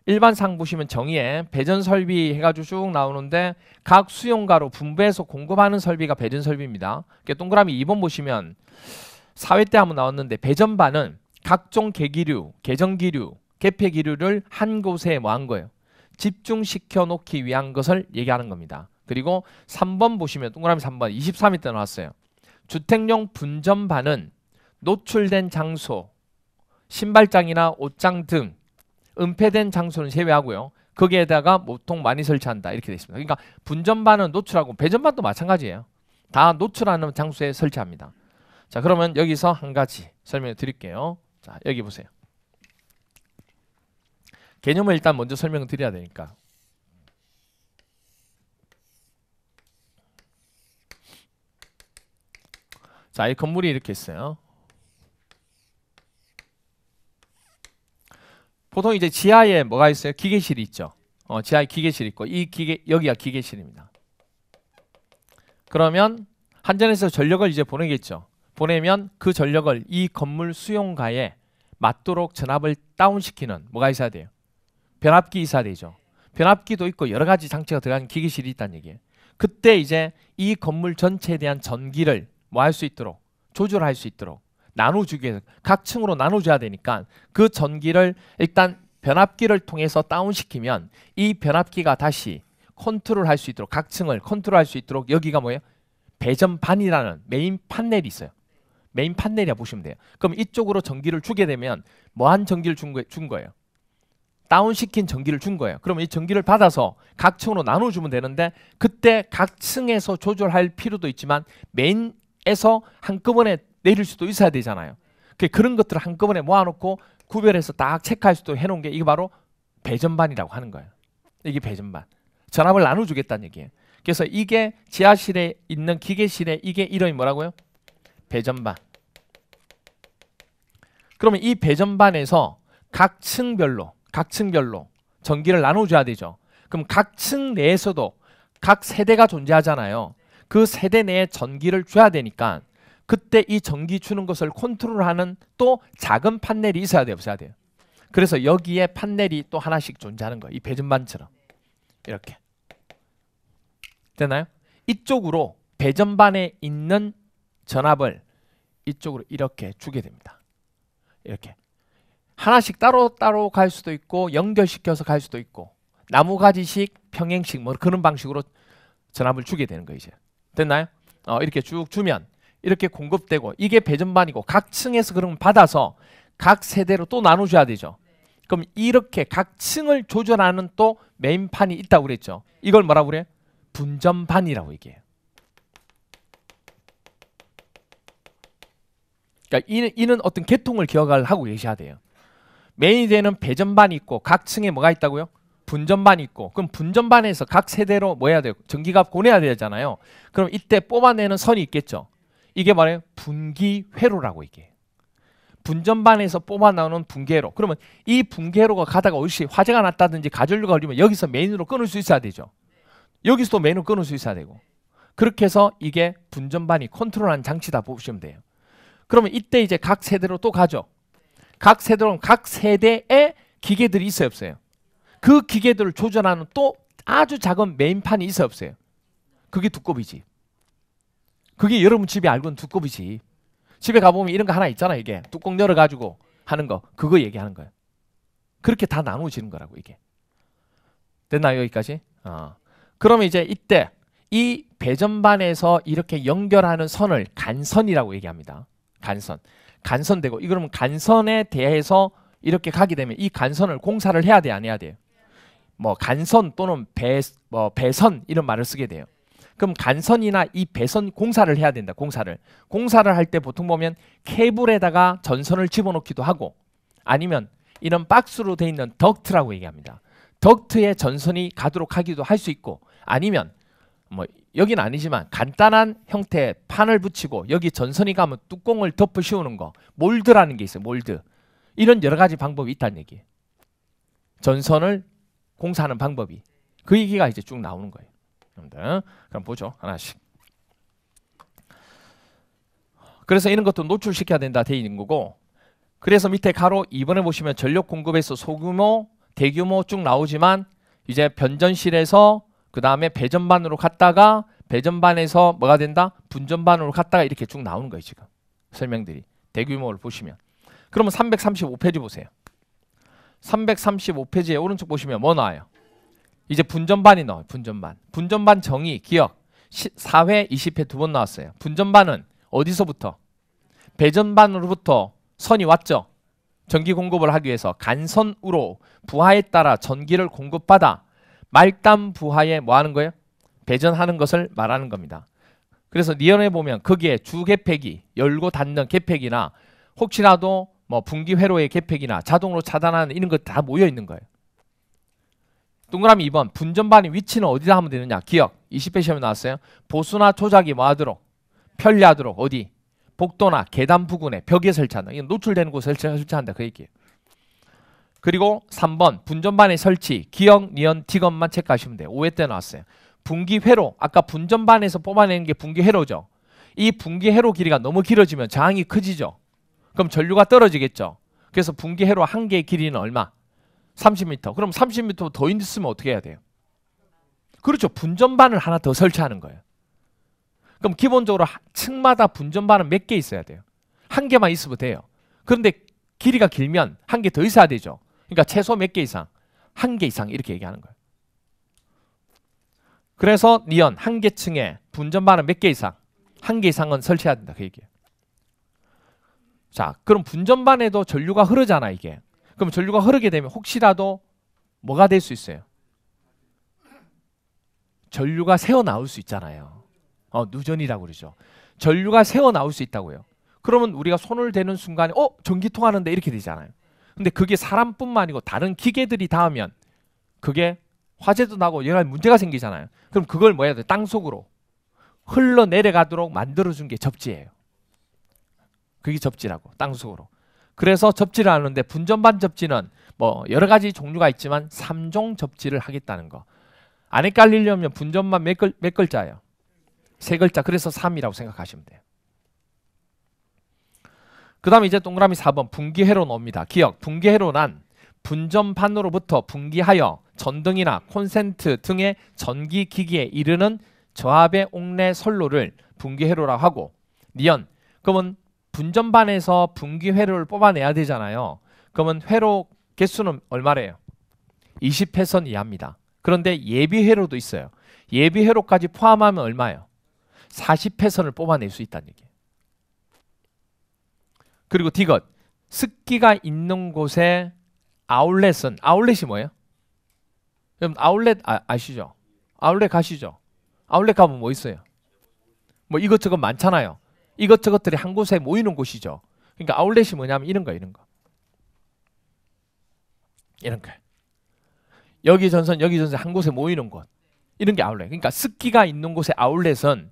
일반상 보시면 정의에 배전 설비 해가지고 쭉 나오는데 각 수용가로 분배해서 공급하는 설비가 배전 설비입니다. 동그라미 2번 보시면 사회 때 한번 나왔는데 배전반은 각종 계기류, 개정기류, 개폐기류를 한 곳에 뭐한 거예요. 집중시켜 놓기 위한 것을 얘기하는 겁니다. 그리고 3번 보시면 동그라미 3번 23일 때 나왔어요. 주택용 분전반은 노출된 장소, 신발장이나 옷장 등 은폐된 장소는 제외하고요. 거기에다가 보통 많이 설치한다 이렇게 되어 있습니다. 그러니까 분전반은 노출하고 배전반도 마찬가지예요. 다 노출하는 장소에 설치합니다. 자 그러면 여기서 한 가지 설명해 드릴게요. 자 여기 보세요. 개념을 일단 먼저 설명 을 드려야 되니까 자, 이 건물이 이렇게 있어요. 보통 이제 지하에 뭐가 있어요? 기계실이 있죠. 어, 지하에 기계실 있고 이 기계 여기가 기계실입니다. 그러면 한전에서 전력을 이제 보내겠죠. 보내면 그 전력을 이 건물 수용가에 맞도록 전압을 다운시키는 뭐가 있어야 돼요? 변압기 있어야 되죠. 변압기도 있고 여러 가지 장치가 들어간 기계실이 있다는 얘기예요. 그때 이제 이 건물 전체에 대한 전기를 뭐 할 수 있도록 조절할 수 있도록 나눠주기 위해서 각 층으로 나눠줘야 되니까 그 전기를 일단 변압기를 통해서 다운시키면 이 변압기가 다시 컨트롤할 수 있도록 각 층을 컨트롤할 수 있도록 여기가 뭐예요? 배전판이라는 메인 판넬이 있어요. 메인 판넬이야 보시면 돼요. 그럼 이쪽으로 전기를 주게 되면 뭐 한 전기를 준, 거, 준 거예요? 다운시킨 전기를 준 거예요. 그럼이 전기를 받아서 각 층으로 나눠주면 되는데 그때 각 층에서 조절할 필요도 있지만 메인에서 한꺼번에 내릴 수도 있어야 되잖아요. 그런 것들을 한꺼번에 모아놓고 구별해서 딱 체크할 수도 해놓은 게 이게 바로 배전반이라고 하는 거예요. 이게 배전반. 전압을 나눠주겠다는 얘기예요. 그래서 이게 지하실에 있는 기계실에 이게 이름이 뭐라고요? 배전반. 그러면 이 배전반에서 각 층별로 각 층별로 전기를 나눠줘야 되죠. 그럼 각 층 내에서도 각 세대가 존재하잖아요. 그 세대 내에 전기를 줘야 되니까 그때 이 전기 주는 것을 컨트롤하는 또 작은 판넬이 있어야 돼요, 없어야 돼요. 그래서 여기에 판넬이 또 하나씩 존재하는 거예요. 이 배전반처럼 이렇게 되나요? 이쪽으로 배전반에 있는 전압을 이쪽으로 이렇게 주게 됩니다. 이렇게 하나씩 따로 따로 갈 수도 있고 연결시켜서 갈 수도 있고 나무가지식 평행식 뭐 그런 방식으로 전압을 주게 되는 거 이제 됐나요? 어, 이렇게 쭉 주면 이렇게 공급되고 이게 배전반이고 각 층에서 그럼 받아서 각 세대로 또 나눠줘야 되죠. 그럼 이렇게 각 층을 조절하는 또 메인판이 있다고 그랬죠. 이걸 뭐라고 그래분전반이라고 얘기해요. 그러니까 이는, 이는 어떤 계통을 기억을 하고 계셔야 돼요. 메인이 되는 배전반이 있고 각 층에 뭐가 있다고요? 분전반이 있고 그럼 분전반에서 각 세대로 뭐 해야 돼요? 전기값 보내야 되잖아요. 그럼 이때 뽑아내는 선이 있겠죠. 이게 말해요 분기회로라고 이게 분전반에서 뽑아 나오는 분계로 그러면 이 분계로가 가다가 어디 화재가 났다든지 가전류가 걸리면 여기서 메인으로 끊을 수 있어야 되죠 여기서도 메인으로 끊을 수 있어야 되고 그렇게 해서 이게 분전반이 컨트롤한 장치다 보시면 돼요 그러면 이때 이제 각 세대로 또 가죠 각세대로각 세대의 기계들이 있어요 없어요 그 기계들을 조절하는 또 아주 작은 메인판이 있어요 없어요 그게 두꺼비지 그게 여러분 집에 알고는 두꺼비지. 집에 가보면 이런 거 하나 있잖아 이게. 뚜껑 열어가지고 하는 거. 그거 얘기하는 거예요. 그렇게 다 나누어지는 거라고 이게. 됐나요 여기까지? 어. 그러면 이제 이때 이 배전반에서 이렇게 연결하는 선을 간선이라고 얘기합니다. 간선. 간선되고 이 그러면 간선에 대해서 이렇게 가게 되면 이 간선을 공사를 해야 돼안 해야 돼요? 뭐 간선 또는 배 뭐 배선 이런 말을 쓰게 돼요. 그럼 간선이나 이 배선 공사를 해야 된다. 공사를. 공사를 할 때 보통 보면 케이블에다가 전선을 집어넣기도 하고 아니면 이런 박스로 돼 있는 덕트라고 얘기합니다. 덕트에 전선이 가도록 하기도 할 수 있고 아니면 뭐여기는 아니지만 간단한 형태의 판을 붙이고 여기 전선이 가면 뚜껑을 덮어 씌우는 거 몰드라는 게 있어요. 몰드. 이런 여러 가지 방법이 있다는 얘기예요. 전선을 공사하는 방법이 그 얘기가 이제 쭉 나오는 거예요. 여러분 음, 음, 음. 그럼 보죠 하나씩. 그래서 이런 것도 노출시켜야 된다 돼 있는 거고 그래서 밑에 가로 2번에 보시면 전력 공급에서 소규모 대규모 쭉 나오지만 이제 변전실에서 그 다음에 배전반으로 갔다가 배전반에서 뭐가 된다? 분전반으로 갔다가 이렇게 쭉 나오는 거예요 지금 설명들이 대규모를 보시면 그러면 335페이지 보세요 335페이지에 오른쪽 보시면 뭐 나와요? 이제 분전반이 나와요. 분전반. 분전반 정의, 기억. 4회, 20회 두 번 나왔어요. 분전반은 어디서부터? 배전반으로부터 선이 왔죠. 전기 공급을 하기 위해서 간선으로 부하에 따라 전기를 공급받아 말단 부하에 뭐 하는 거예요? 배전하는 것을 말하는 겁니다. 그래서 니언에 보면 거기에 주개팩이 열고 닫는 개팩이나 혹시라도 뭐 분기회로의 개팩이나 자동으로 차단하는 이런 것 다 모여 있는 거예요. 동그라미 2번 분전반의 위치는 어디다 하면 되느냐 기억 20회 시험에 나왔어요 보수나 조작이 뭐하도록 편리하도록 어디 복도나 계단 부근에 벽에 설치한다 이건 노출되는 곳에 설치한다 그 얘기예요 그리고 3번 분전반의 설치 기억, 니언 티건만 체크하시면 돼요 5회 때 나왔어요 분기회로 아까 분전반에서 뽑아내는 게 분기회로죠 이 분기회로 길이가 너무 길어지면 저항이 커지죠 그럼 전류가 떨어지겠죠 그래서 분기회로 한 개의 길이는 얼마? 30m. 그럼 30m 더 있으면 어떻게 해야 돼요? 그렇죠. 분전반을 하나 더 설치하는 거예요. 그럼 기본적으로 층마다 분전반은 몇 개 있어야 돼요? 한 개만 있으면 돼요. 그런데 길이가 길면 한 개 더 있어야 되죠. 그러니까 최소 몇 개 이상? 한 개 이상 이렇게 얘기하는 거예요. 그래서 니언 한 개 층에 분전반은 몇 개 이상? 한 개 이상은 설치해야 된다 그 얘기예요. 자 그럼 분전반에도 전류가 흐르잖아 이게. 그럼 전류가 흐르게 되면 혹시라도 뭐가 될 수 있어요? 전류가 새어 나올 수 있잖아요. 어, 누전이라고 그러죠. 전류가 새어 나올 수 있다고요. 그러면 우리가 손을 대는 순간에 어 전기 통하는데 이렇게 되잖아요. 근데 그게 사람뿐만 아니고 다른 기계들이 닿으면 그게 화재도 나고 여러 가지 문제가 생기잖아요. 그럼 그걸 뭐 해야 돼? 땅 속으로 흘러 내려가도록 만들어준 게 접지예요. 그게 접지라고 땅 속으로. 그래서 접지를 하는데 분전반 접지는 뭐 여러 가지 종류가 있지만 3종 접지를 하겠다는 거. 안 헷갈리려면 분전반 몇, 글, 몇 글자예요? 세 글자. 그래서 3이라고 생각하시면 돼요. 그 다음에 이제 동그라미 4번 분기회로 나옵니다 기억, 분기회로란 분전판으로부터 분기하여 전등이나 콘센트 등의 전기기기에 이르는 저압의 옥내 선로를 분기회로라 하고 니은, 그러면 분전반에서 분기 회로를 뽑아내야 되잖아요. 그러면 회로 개수는 얼마래요? 20회선 이하입니다. 그런데 예비 회로도 있어요. 예비 회로까지 포함하면 얼마예요? 40회선을 뽑아낼 수 있다는 얘기예요. 그리고 디귿 습기가 있는 곳에 아울렛은 아울렛이 뭐예요? 여러 아울렛 아, 시죠 아울렛 가시죠? 아울렛 가면 뭐 있어요? 뭐 이것저것 많잖아요. 이것저것들이 한 곳에 모이는 곳이죠. 그러니까 아울렛이 뭐냐면 이런 거 이런 거. 이런 거. 여기 전선 여기 전선 한 곳에 모이는 곳. 이런 게 아울렛. 그러니까 습기가 있는 곳에 아울렛은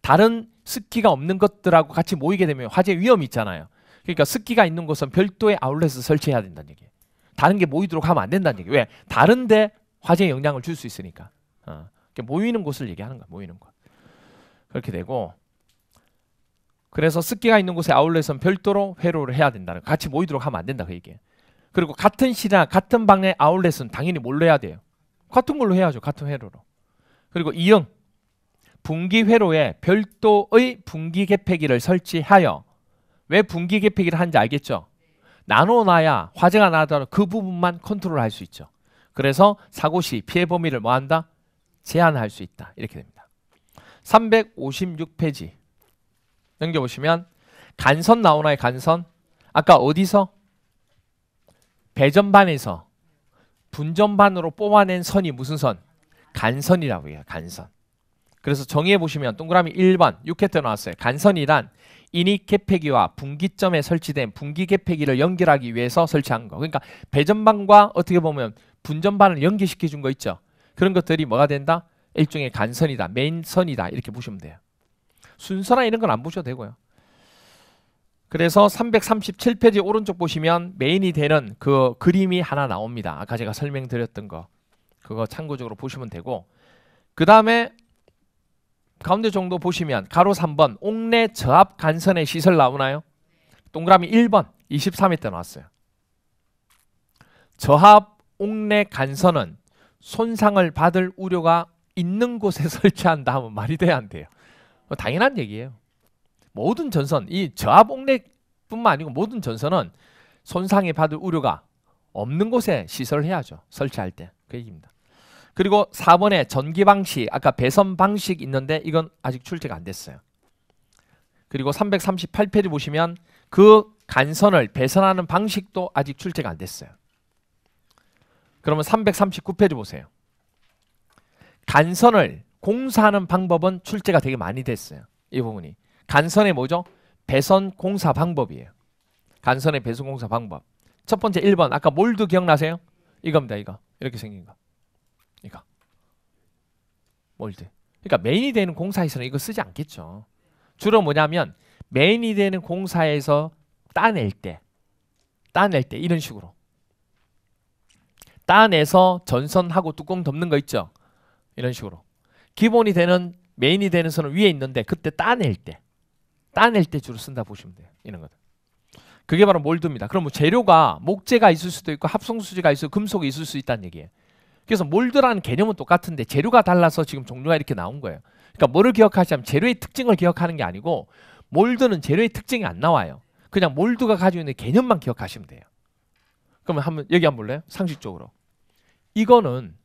다른 습기가 없는 것들하고 같이 모이게 되면 화재 위험이 있잖아요. 그러니까 습기가 있는 곳은 별도의 아울렛을 설치해야 된다는 얘기예요. 다른 게 모이도록 하면 안 된다는 얘기예요. 왜? 다른데 화재에 영향을 줄 수 있으니까. 어. 모이는 곳을 얘기하는 거야. 모이는 곳. 그렇게 되고 그래서 습기가 있는 곳에 아울렛은 별도로 회로를 해야 된다는 거. 예요 같이 모이도록 하면 안 된다 그 얘기예요. 그리고 같은 시장, 같은 방에 아울렛은 당연히 뭘로 해야 돼요? 같은 걸로 해야죠. 같은 회로로. 그리고 이응 분기 회로에 별도의 분기 개폐기를 설치하여 왜 분기 개폐기를 하는지 알겠죠? 나눠놔야 화재가 나더라도 그 부분만 컨트롤할 수 있죠. 그래서 사고 시 피해 범위를 뭐한다? 제한할 수 있다. 이렇게 됩니다. 356페이지 넘겨보시면 간선 나오나요? 간선? 아까 어디서? 배전반에서 분전반으로 뽑아낸 선이 무슨 선? 간선이라고 해요. 간선. 그래서 정의해 보시면 동그라미 1번 6회때 나왔어요. 간선이란 이니 개폐기와 분기점에 설치된 분기 개폐기를 연결하기 위해서 설치한 거. 그러니까 배전반과 어떻게 보면 분전반을 연계시켜 준 거 있죠. 그런 것들이 뭐가 된다? 일종의 간선이다. 메인선이다. 이렇게 보시면 돼요. 순서나 이런 건 안 보셔도 되고요. 그래서 337페이지 오른쪽 보시면 메인이 되는 그 그림이 하나 나옵니다. 아까 제가 설명드렸던 거. 그거 참고적으로 보시면 되고 그 다음에 가운데 정도 보시면 가로 3번 옥내 저압 간선의 시설 나오나요? 동그라미 1번 23회 때 나왔어요. 저압 옥내 간선은 손상을 받을 우려가 있는 곳에 설치한다 하면 말이 돼야 안 돼요. 어, 당연한 얘기예요. 모든 전선, 이저압옥내뿐만 아니고 모든 전선은 손상에 받을 우려가 없는 곳에 시설해야죠. 설치할 때. 그 얘기입니다. 그리고 4번에 전기 방식, 아까 배선 방식 있는데 이건 아직 출제가 안 됐어요. 그리고 338페이지 보시면 그 간선을 배선하는 방식도 아직 출제가 안 됐어요. 그러면 339페이지 보세요. 간선을 공사하는 방법은 출제가 되게 많이 됐어요. 이 부분이. 간선의 뭐죠? 배선 공사 방법이에요. 간선의 배선 공사 방법. 첫 번째 1번 아까 몰드 기억나세요? 이겁니다. 이거. 이렇게 생긴 거. 이거. 몰드. 그러니까 메인이 되는 공사에서는 이거 쓰지 않겠죠. 주로 뭐냐면 메인이 되는 공사에서 따낼 때 따낼 때 이런 식으로 따내서 전선하고 뚜껑 덮는 거 있죠. 이런 식으로 기본이 되는 메인이 되는 선은 위에 있는데 그때 따낼 때 따낼 때 주로 쓴다 보시면 돼요. 이런 거 그게 바로 몰드입니다. 그럼 뭐 재료가 목재가 있을 수도 있고 합성수지가 있을 금속이 있을 수 있다는 얘기예요. 그래서 몰드라는 개념은 똑같은데 재료가 달라서 지금 종류가 이렇게 나온 거예요. 그러니까 뭐를 기억하시면 재료의 특징을 기억하는 게 아니고 몰드는 재료의 특징이 안 나와요. 그냥 몰드가 가지고 있는 개념만 기억하시면 돼요. 그러면 한번 여기 한번 볼래요? 상식적으로. 이거는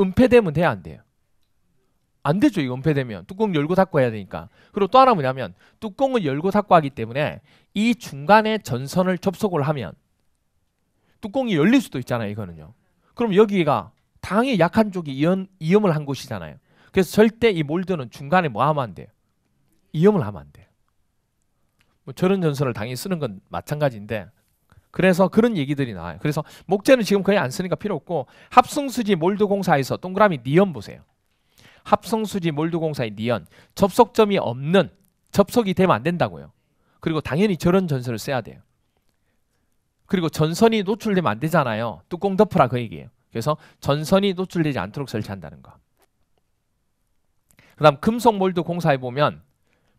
은폐되면 돼야 안 돼요. 안 되죠 이거 은폐되면 뚜껑 열고 닫고 해야 되니까 그리고 또 하나 뭐냐면 뚜껑을 열고 닫고 하기 때문에 이 중간에 전선을 접속을 하면 뚜껑이 열릴 수도 있잖아요 이거는요 그럼 여기가 당연히 약한 쪽이 이염, 이염을 한 곳이잖아요 그래서 절대 이 몰드는 중간에 뭐 하면 안 돼요 이염을 하면 안 돼요 뭐 저런 전선을 당연히 쓰는 건 마찬가지인데 그래서 그런 얘기들이 나와요 그래서 목재는 지금 거의 안 쓰니까 필요 없고 합성수지 몰드 공사에서 동그라미 니은 보세요 합성수지 몰두공사의 니은 접속점이 없는 접속이 되면 안 된다고요. 그리고 당연히 저런 전선을 써야 돼요. 그리고 전선이 노출되면 안 되잖아요. 뚜껑 덮으라 그 얘기예요. 그래서 전선이 노출되지 않도록 설치한다는 거. 그 다음 금속 몰드 공사에 보면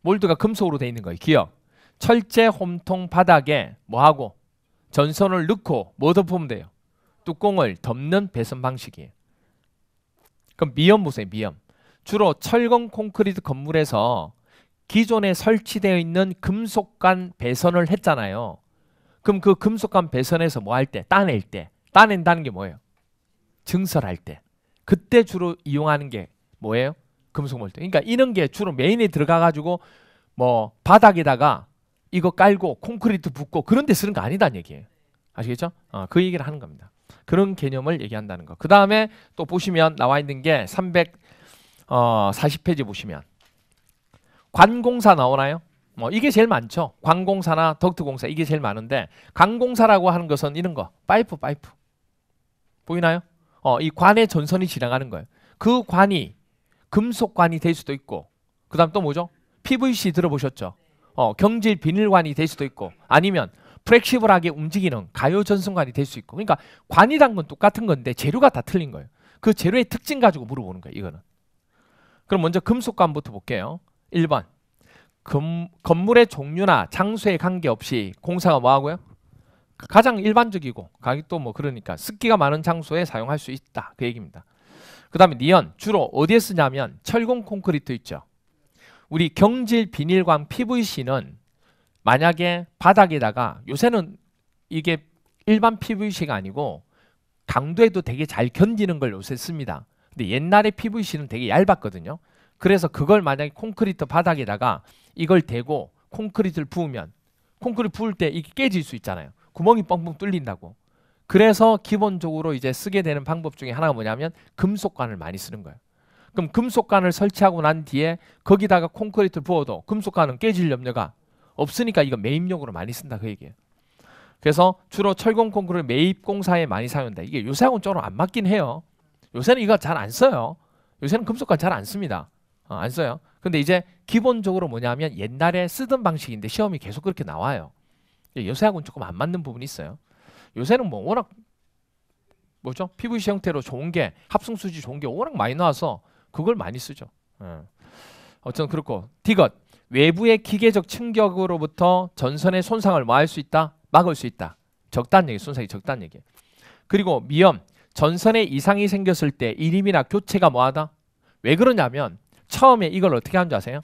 몰드가 금속으로 돼 있는 거예요. 기억. 철제 홈통 바닥에 뭐하고 전선을 넣고 뭐 덮으면 돼요. 뚜껑을 덮는 배선 방식이에요. 그럼 미염 보세요. 미염. 주로 철근 콘크리트 건물에서 기존에 설치되어 있는 금속관 배선을 했잖아요. 그럼 그금속관 배선에서 뭐 할 때? 따낼 때. 따낸다는 게 뭐예요? 증설할 때. 그때 주로 이용하는 게 뭐예요? 금속물들 그러니까 이런 게 주로 메인에 들어가 가지고 뭐 바닥에다가 이거 깔고 콘크리트 붓고 그런 데 쓰는 거 아니다는 얘기예요. 아시겠죠? 어, 그 얘기를 하는 겁니다. 그런 개념을 얘기한다는 거. 그 다음에 또 보시면 나와 있는 게 300, 어, 40페이지 보시면 관공사 나오나요? 뭐 이게 제일 많죠. 관공사나 덕트공사 이게 제일 많은데 관공사라고 하는 것은 이런 거 파이프 파이프 보이나요? 어, 이 관의 전선이 지나가는 거예요. 그 관이 금속관이 될 수도 있고 그 다음 또 뭐죠? PVC 들어보셨죠? 어, 경질 비닐관이 될 수도 있고 아니면 프렉시블하게 움직이는 가요 전승관이 될 수 있고 그러니까 관이란 건 똑같은 건데 재료가 다 틀린 거예요. 그 재료의 특징 가지고 물어보는 거예요. 이거는. 그럼 먼저 금속감부터 볼게요. 1번 금, 건물의 종류나 장소에 관계없이 공사가 뭐하고요? 가장 일반적이고 가격도 뭐 그러니까 습기가 많은 장소에 사용할 수 있다 그 얘기입니다. 그 다음에 니언 주로 어디에 쓰냐면 철공 콘크리트 있죠. 우리 경질 비닐광 PVC는 만약에 바닥에다가 요새는 이게 일반 PVC가 아니고 강도에도 되게 잘 견디는 걸 요새 씁니다. 근데 옛날에 PVC는 되게 얇았거든요. 그래서 그걸 만약에 콘크리트 바닥에다가 이걸 대고 콘크리트를 부으면 콘크리트 부을 때 이게 깨질 수 있잖아요. 구멍이 뻥뻥 뚫린다고. 그래서 기본적으로 이제 쓰게 되는 방법 중에 하나가 뭐냐면 금속관을 많이 쓰는 거예요. 그럼 금속관을 설치하고 난 뒤에 거기다가 콘크리트를 부어도 금속관은 깨질 염려가 없으니까 이거 매입용으로 많이 쓴다 그 얘기예요. 그래서 주로 철공 콘크리트 매입 공사에 많이 사용된다. 이게 요새하고는 조금 안 맞긴 해요. 요새는 이거 잘 안 써요. 요새는 금속관 잘 안 씁니다. 어, 안 써요. 근데 이제 기본적으로 뭐냐면 옛날에 쓰던 방식인데 시험이 계속 그렇게 나와요. 예, 요새하고는 조금 안 맞는 부분이 있어요. 요새는 뭐 워낙 뭐죠? PVC 형태로 좋은 게 합성 수지 좋은 게 워낙 많이 나와서 그걸 많이 쓰죠. 어. 어쨌든 그렇고 디귿 외부의 기계적 충격으로부터 전선의 손상을 막을 수 있다, 막을 수 있다. 적단 얘기, 손상이 적단 얘기. 그리고 미염 전선에 이상이 생겼을 때이름이나 교체가 뭐하다? 왜 그러냐면 처음에 이걸 어떻게 하는 줄 아세요?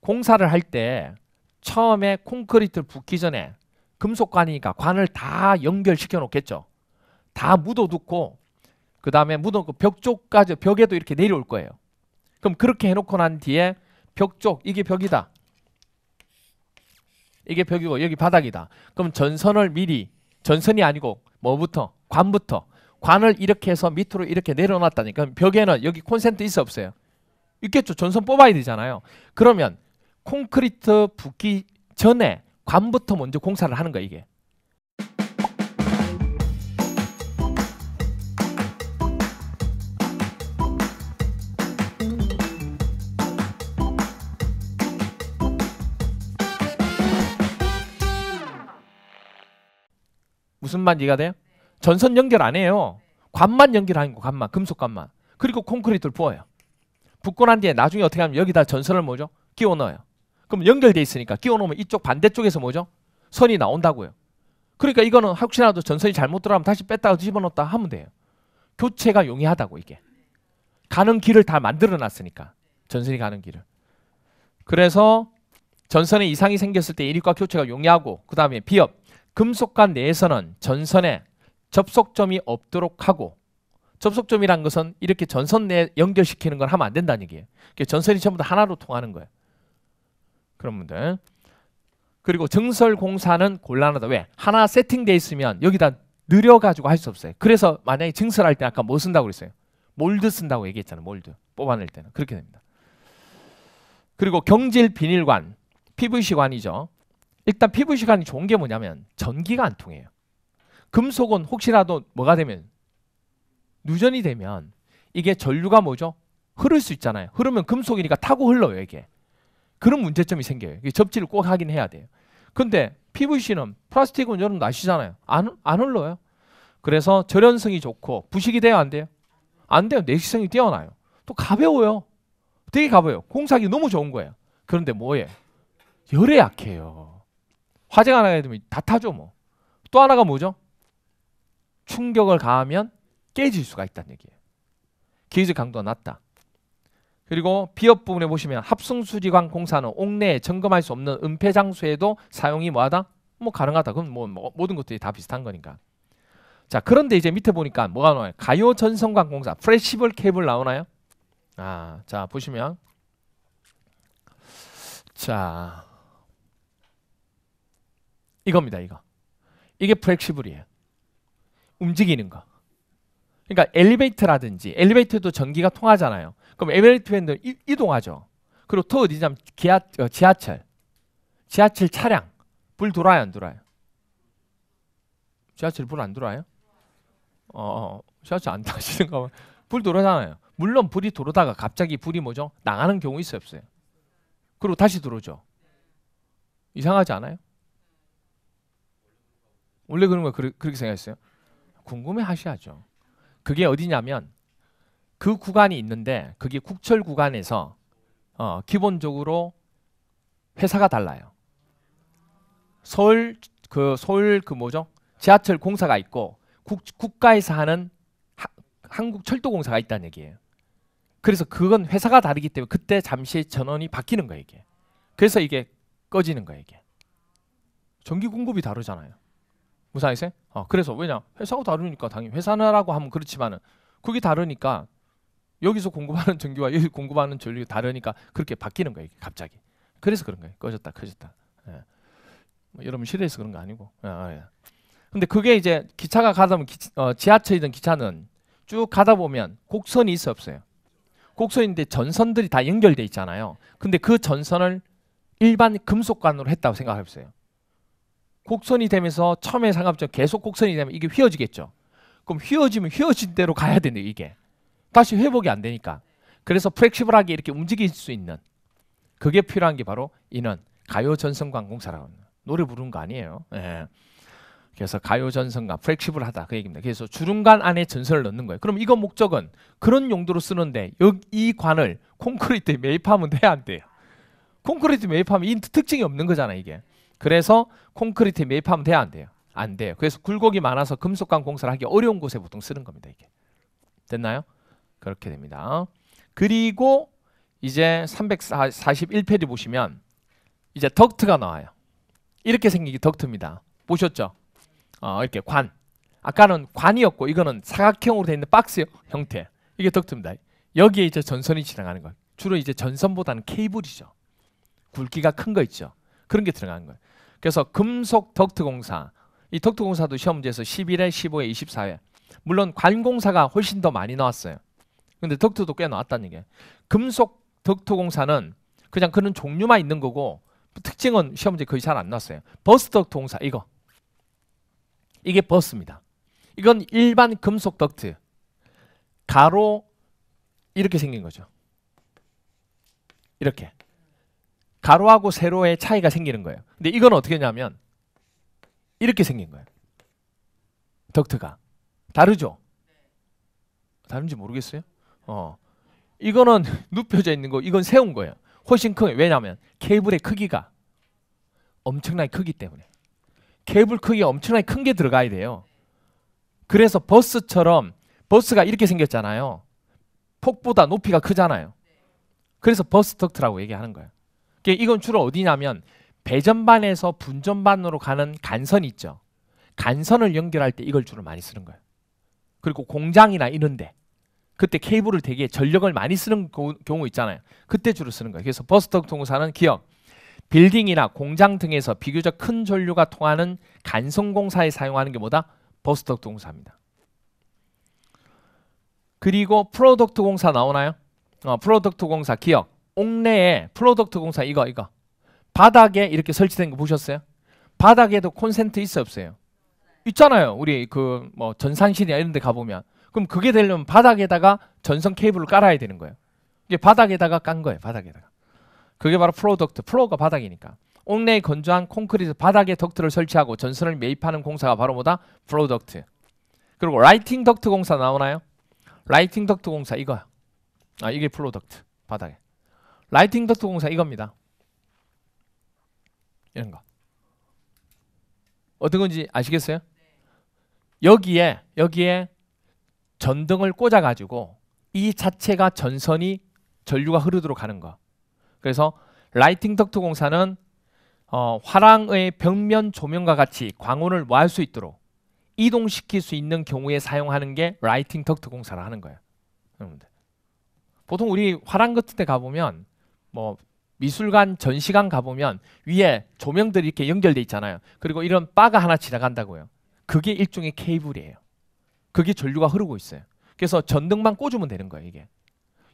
공사를 할 때 처음에 콘크리트 를 붓기 전에 금속관이니까 관을 다 연결시켜 놓겠죠. 다 묻어두고 그 다음에 묻어놓고 벽 쪽까지 벽에도 이렇게 내려올 거예요. 그럼 그렇게 해놓고 난 뒤에 벽 쪽 이게 벽이다. 이게 벽이고 여기 바닥이다. 그럼 전선을 미리 전선이 아니고 뭐부터 관부터 관을 이렇게 해서 밑으로 이렇게 내려놨다니까 벽에는 여기 콘센트 있어 없어요? 있겠죠. 전선 뽑아야 되잖아요. 그러면 콘크리트 붓기 전에 관부터 먼저 공사를 하는 거예요. 이게. 무슨 말이가 돼요? 전선 연결 안 해요. 관만 연결하는 거 관만 금속관만 그리고 콘크리트를 부어요. 붓고 난 뒤에 나중에 어떻게 하면 여기다 전선을 뭐죠? 끼워 넣어요. 그럼 연결돼 있으니까 끼워 놓으면 이쪽 반대쪽에서 뭐죠? 선이 나온다고요. 그러니까 이거는 혹시라도 전선이 잘못 들어가면 다시 뺐다가 뒤 집어넣었다 하면 돼요. 교체가 용이하다고 이게. 가는 길을 다 만들어 놨으니까. 전선이 가는 길을. 그래서 전선에 이상이 생겼을 때 이륙과 교체가 용이하고 그 다음에 비업. 금속관 내에서는 전선에 접속점이 없도록 하고 접속점이란 것은 이렇게 전선 내 연결시키는 걸 하면 안 된다는 얘기예요. 그러니까 전선이 전부 다 하나로 통하는 거예요. 그런 분들. 그리고 증설 공사는 곤란하다. 왜? 하나 세팅돼 있으면 여기다 느려가지고 할 수 없어요. 그래서 만약에 증설할 때 아까 뭐 쓴다고 그랬어요? 몰드 쓴다고 얘기했잖아요. 몰드. 뽑아낼 때는. 그렇게 됩니다. 그리고 경질 비닐관, PVC관이죠. 일단 PVC관이 좋은 게 뭐냐면 전기가 안 통해요. 금속은 혹시라도 뭐가 되면 누전이 되면 이게 전류가 뭐죠? 흐를 수 있잖아요. 흐르면 금속이니까 타고 흘러요, 이게. 그런 문제점이 생겨요. 이게 접지를 꼭 하긴 해야 돼요. 근데 PVC는 플라스틱은 여러분 아시잖아요. 안, 안 흘러요. 그래서 절연성이 좋고 부식이 돼요안 돼요? 안 돼요. 내시성이 뛰어나요. 또 가벼워요. 되게 가벼워요. 공사하기 너무 좋은 거예요. 그런데 뭐예요? 열에 약해요. 화재가 나게 되면 다 타죠 뭐. 또 하나가 뭐죠? 충격을 가하면 깨질 수가 있다는 얘기예요. 기즈 강도가 낮다. 그리고 비업 부분에 보시면 합승수리관 공사는 옥내에 점검할 수 없는 은폐 장소에도 사용이 뭐하다? 뭐 가능하다. 그럼 뭐, 뭐 모든 것들이 다 비슷한 거니까. 자 그런데 이제 밑에 보니까 뭐가 나와요? 가요 전선관 공사 프레시블 케이블 나오나요? 아자 보시면 자 이겁니다 이거 이게 프렉시블이에요 움직이는 거. 그러니까 엘리베이터라든지 엘리베이터도 전기가 통하잖아요. 그럼 엘리베이터는 이동하죠. 그리고 또 어디냐면 기하, 어, 지하철. 지하철 차량. 불 돌아요, 안 돌아요? 지하철 불 안 돌아요? 어, 어 지하철 안 타시는가 봐. 불 돌아잖아요. 물론 불이 돌아다가 갑자기 불이 뭐죠? 나가는 경우 있어요, 없어요? 그리고 다시 들어오죠. 이상하지 않아요? 원래 그런 거 그렇게 생각했어요. 궁금해 하셔야죠. 그게 어디냐면 그 구간이 있는데 그게 국철 구간에서 어, 기본적으로 회사가 달라요. 서울 그 서울 그 뭐죠? 지하철 공사가 있고 국, 국가에서 하는 하, 한국 철도 공사가 있다는 얘기예요. 그래서 그건 회사가 다르기 때문에 그때 잠시 전원이 바뀌는 거예요, 이게. 그래서 이게 꺼지는 거예요, 이게. 전기 공급이 다르잖아요. 무사이세? 어, 그래서 왜냐? 회사가 다르니까 당연히 회사나라고 하면 그렇지만은 그게 다르니까 여기서 공급하는 전기와 여기 공급하는 전류가 다르니까 그렇게 바뀌는 거예요. 갑자기. 그래서 그런 거예요. 꺼졌다 커졌다. 예. 뭐 여러분 실내에서 그런 거 아니고. 예, 예. 근데 그게 이제 기차가 가다 보면 기 어, 지하철이든 기차는 쭉 가다 보면 곡선이 있어 없어요. 곡선인데 전선들이 다 연결돼 있잖아요. 근데 그 전선을 일반 금속관으로 했다고 생각해 보세요. 곡선이 되면서 처음에 상압점 계속 곡선이 되면 이게 휘어지겠죠. 그럼 휘어지면 휘어진 대로 가야 되네 이게. 다시 회복이 안 되니까. 그래서 플렉시블하게 이렇게 움직일 수 있는 그게 필요한 게 바로 이는 가요 전성 관공사라고 노래 부르는 거 아니에요. 예. 그래서 가요 전선과 플렉시블하다 그 얘기입니다. 그래서 주름관 안에 전선을 넣는 거예요. 그럼 이거 목적은 그런 용도로 쓰는데 이 관을 콘크리트에 매입하면 돼야 안 돼요. 콘크리트 매입하면 이 특징이 없는 거잖아 요 이게. 그래서 콘크리트 매입하면 돼요, 안 돼요? 안 돼요. 그래서 굴곡이 많아서 금속강 공사를 하기 어려운 곳에 보통 쓰는 겁니다, 이게. 됐나요? 그렇게 됩니다. 그리고 이제 341페이지 보시면 이제 덕트가 나와요. 이렇게 생긴 게 덕트입니다. 보셨죠? 어, 이렇게 관. 아까는 관이었고 이거는 사각형으로 되어 있는 박스 형태. 이게 덕트입니다. 여기에 이제 전선이 지나가는 거예요. 주로 이제 전선보다는 케이블이죠. 굵기가 큰 거 있죠. 그런 게 들어가는 거예요. 그래서 금속 덕트 공사 이 덕트 공사도 시험 문제에서 11회, 15회, 24회 물론 관공사가 훨씬 더 많이 나왔어요. 근데 덕트도 꽤 나왔다는 게 금속 덕트 공사는 그냥 그런 종류만 있는 거고 특징은 시험 문제 거의 잘 안 나왔어요. 버스 덕트 공사 이거 이게 버스입니다. 이건 일반 금속 덕트 가로 이렇게 생긴 거죠. 이렇게 가로하고 세로의 차이가 생기는 거예요. 근데 이건 어떻게 냐면 이렇게 생긴 거예요. 덕트가 다르죠? 다른지 모르겠어요. 어, 이거는 눕혀져 있는 거, 이건 세운 거예요. 훨씬 커요. 왜냐하면 케이블의 크기가 엄청나게 크기 때문에 케이블 크기가 엄청나게 큰 게 들어가야 돼요. 그래서 버스처럼 버스가 이렇게 생겼잖아요. 폭보다 높이가 크잖아요. 그래서 버스 덕트라고 얘기하는 거예요. 예, 이건 주로 어디냐면 배전반에서 분전반으로 가는 간선이 있죠. 간선을 연결할 때 이걸 주로 많이 쓰는 거예요. 그리고 공장이나 이런데 그때 케이블을 되게 전력을 많이 쓰는 경우 있잖아요. 그때 주로 쓰는 거예요. 그래서 버스터 통사는 기억 빌딩이나 공장 등에서 비교적 큰 전류가 통하는 간선공사에 사용하는 게 뭐다? 버스터 통사입니다. 그리고 프로덕트 공사 나오나요? 어, 프로덕트 공사 기억 옥내에 프로덕트 공사 이거 이거 바닥에 이렇게 설치된 거 보셨어요? 바닥에도 콘센트 있어 없어요? 있잖아요. 우리 그 뭐 전산실이나 이런 데 가보면 그럼 그게 되려면 바닥에다가 전선 케이블을 깔아야 되는 거예요. 이게 바닥에다가 깐 거예요. 바닥에다가. 그게 바로 프로덕트. 프로가 바닥이니까. 옥내에 건조한 콘크리트 바닥에 덕트를 설치하고 전선을 매입하는 공사가 바로 뭐다? 프로덕트. 그리고 라이팅 덕트 공사 나오나요? 라이팅 덕트 공사 이거야. 아 이게 프로덕트 바닥에. 라이팅 덕트 공사 이겁니다. 이런 거. 어떤 건지 아시겠어요? 여기에 여기에 전등을 꽂아 가지고 이 자체가 전선이 전류가 흐르도록 하는 거. 그래서 라이팅 덕트 공사는 어, 화랑의 벽면 조명과 같이 광원을 모할 수 있도록 이동시킬 수 있는 경우에 사용하는 게 라이팅 덕트 공사를 하는 거예요. 여러분들. 보통 우리 화랑 같은 데 가보면 뭐 미술관 전시관 가보면 위에 조명들이 이렇게 연결돼 있잖아요. 그리고 이런 바가 하나 지나간다고요. 그게 일종의 케이블이에요. 그게 전류가 흐르고 있어요. 그래서 전등만 꽂으면 되는 거예요. 이게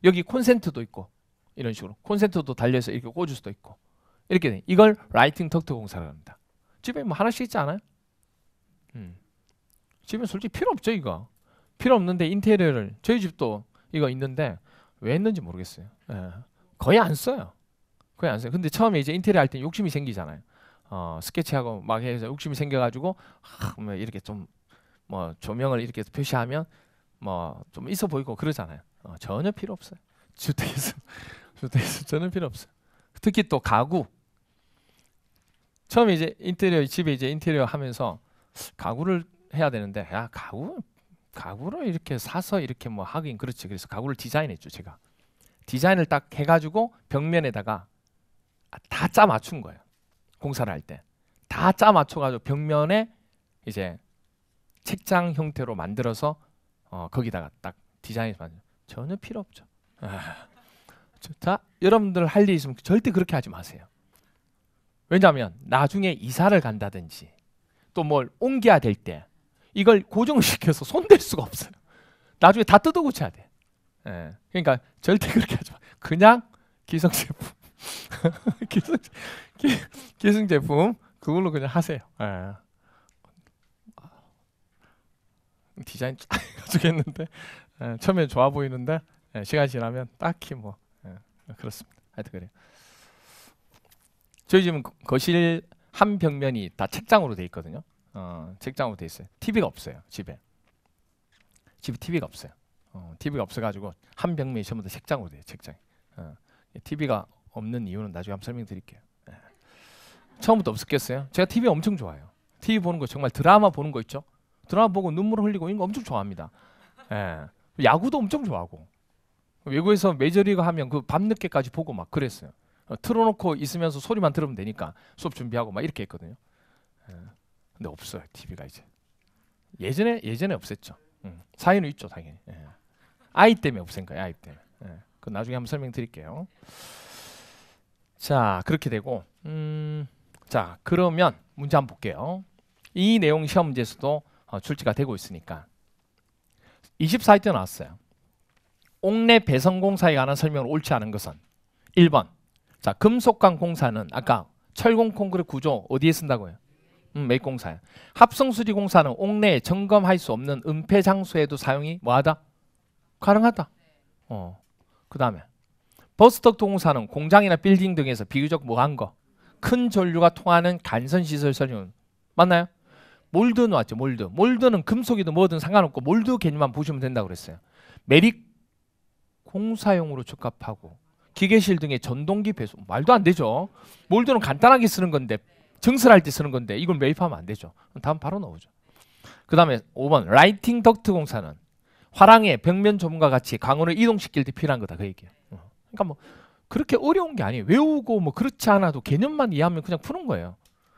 여기 콘센트도 있고 이런 식으로 콘센트도 달려서 이렇게 꽂을 수도 있고 이렇게 돼. 이걸 라이팅 덕트 공사를 합니다. 집에 뭐 하나씩 있지 않아요? 음. 집에 솔직히 필요 없죠 이거 필요 없는데 인테리어를 저희 집도 이거 있는데 왜 했는지 모르겠어요. 예. 거의 안 써요. 거의 안 써요. 근데 처음에 이제 인테리어 할 때 욕심이 생기잖아요. 어, 스케치하고 막 해서 욕심이 생겨가지고 하, 뭐 이렇게 좀 뭐 조명을 이렇게 표시하면 뭐 좀 있어 보이고 그러잖아요. 어, 전혀 필요 없어요. 주택에서 주택에서 전혀 필요 없어요. 특히 또 가구 처음에 이제 인테리어 집에 이제 인테리어 하면서 가구를 해야 되는데 야 가구 가구로 이렇게 사서 이렇게 뭐 하긴 그렇지 그래서 가구를 디자인했죠 제가 디자인을 딱 해가지고 벽면에다가 다 짜 맞춘 거예요. 공사를 할 때 다 짜 맞춰가지고 벽면에 이제 책장 형태로 만들어서 어, 거기다가 딱 디자인이 맞아요. 전혀 필요 없죠. 아, 자 여러분들 할 일 있으면 절대 그렇게 하지 마세요. 왜냐하면 나중에 이사를 간다든지 또 뭘 옮겨야 될 때 이걸 고정시켜서 손댈 수가 없어요. 나중에 다 뜯어고쳐야 돼. 예. 그러니까 절대 그렇게 하지 마. 그냥 기성 제품, 기성 기, 기승 제품 그걸로 그냥 하세요. 예. 디자인 쫙 가지고 했는데 처음에 좋아 보이는데 예, 시간 지나면 딱히 뭐 예, 그렇습니다. 하여튼 그래요. 저희 집은 거실 한 벽면이 다 책장으로 돼 있거든요. 어, 책장으로 돼 있어요. TV가 없어요 집에. 집에 TV가 없어요. 어, TV가 없어가지고 한 병매 전부 다 책장으로 돼요. 책장. 어, TV가 없는 이유는 나중에 한번 설명드릴게요. 예. 처음부터 없었겠어요? 제가 TV 엄청 좋아해요. TV 보는 거 정말 드라마 보는 거 있죠? 드라마 보고 눈물 흘리고 이런 거 엄청 좋아합니다. 예. 야구도 엄청 좋아하고 외국에서 메이저리그 하면 그 밤늦게까지 보고 막 그랬어요. 어, 틀어놓고 있으면서 소리만 들으면 되니까 수업 준비하고 막 이렇게 했거든요. 예. 근데 없어요 TV가 이제 예전에 예전에 없었죠. 음. 사연은 있죠 당연히. 예. 아이 때문에 없앤 거예요. 아이 때문에. 예. 그 나중에 한번 설명드릴게요. 자 그렇게 되고 음, 자 그러면 문제 한번 볼게요. 이 내용 시험 문제에서도 어, 출제가 되고 있으니까 2 4일째 나왔어요. 옥내 배선공사에 관한 설명을 옳지 않은 것은 1번 자 금속강 공사는 아까 철공 콘크리트 구조 어디에 쓴다고요? 음, 맥공사야. 합성수지 공사는 옥내에 점검할 수 없는 은폐 장소에도 사용이 뭐하다? 가능하다. 어. 그 다음에 버스덕 동사는 공장이나 빌딩 등에서 비교적 뭐 한 거? 큰 전류가 통하는 간선시설 설용 맞나요? 몰드는 왔죠 몰드 몰드는 금속이든 뭐든 상관없고 몰드 개념만 보시면 된다 그랬어요 매립 공사용으로 적합하고 기계실 등의 전동기 배수 말도 안 되죠 몰드는 간단하게 쓰는 건데 증설할 때 쓰는 건데 이걸 매입하면 안 되죠 다음 바로 나오죠 그 다음에 5번 라이팅 덕트 공사는 화랑의 벽면 조문과 같이 강원을 이동시킬 때 필요한 거다 그 얘기예요. 어. 그러니까 뭐 그렇게 어려운 게 아니에요. 외우고 뭐 그렇지 않아도 개념만 이해하면 그냥 푸는 거예요.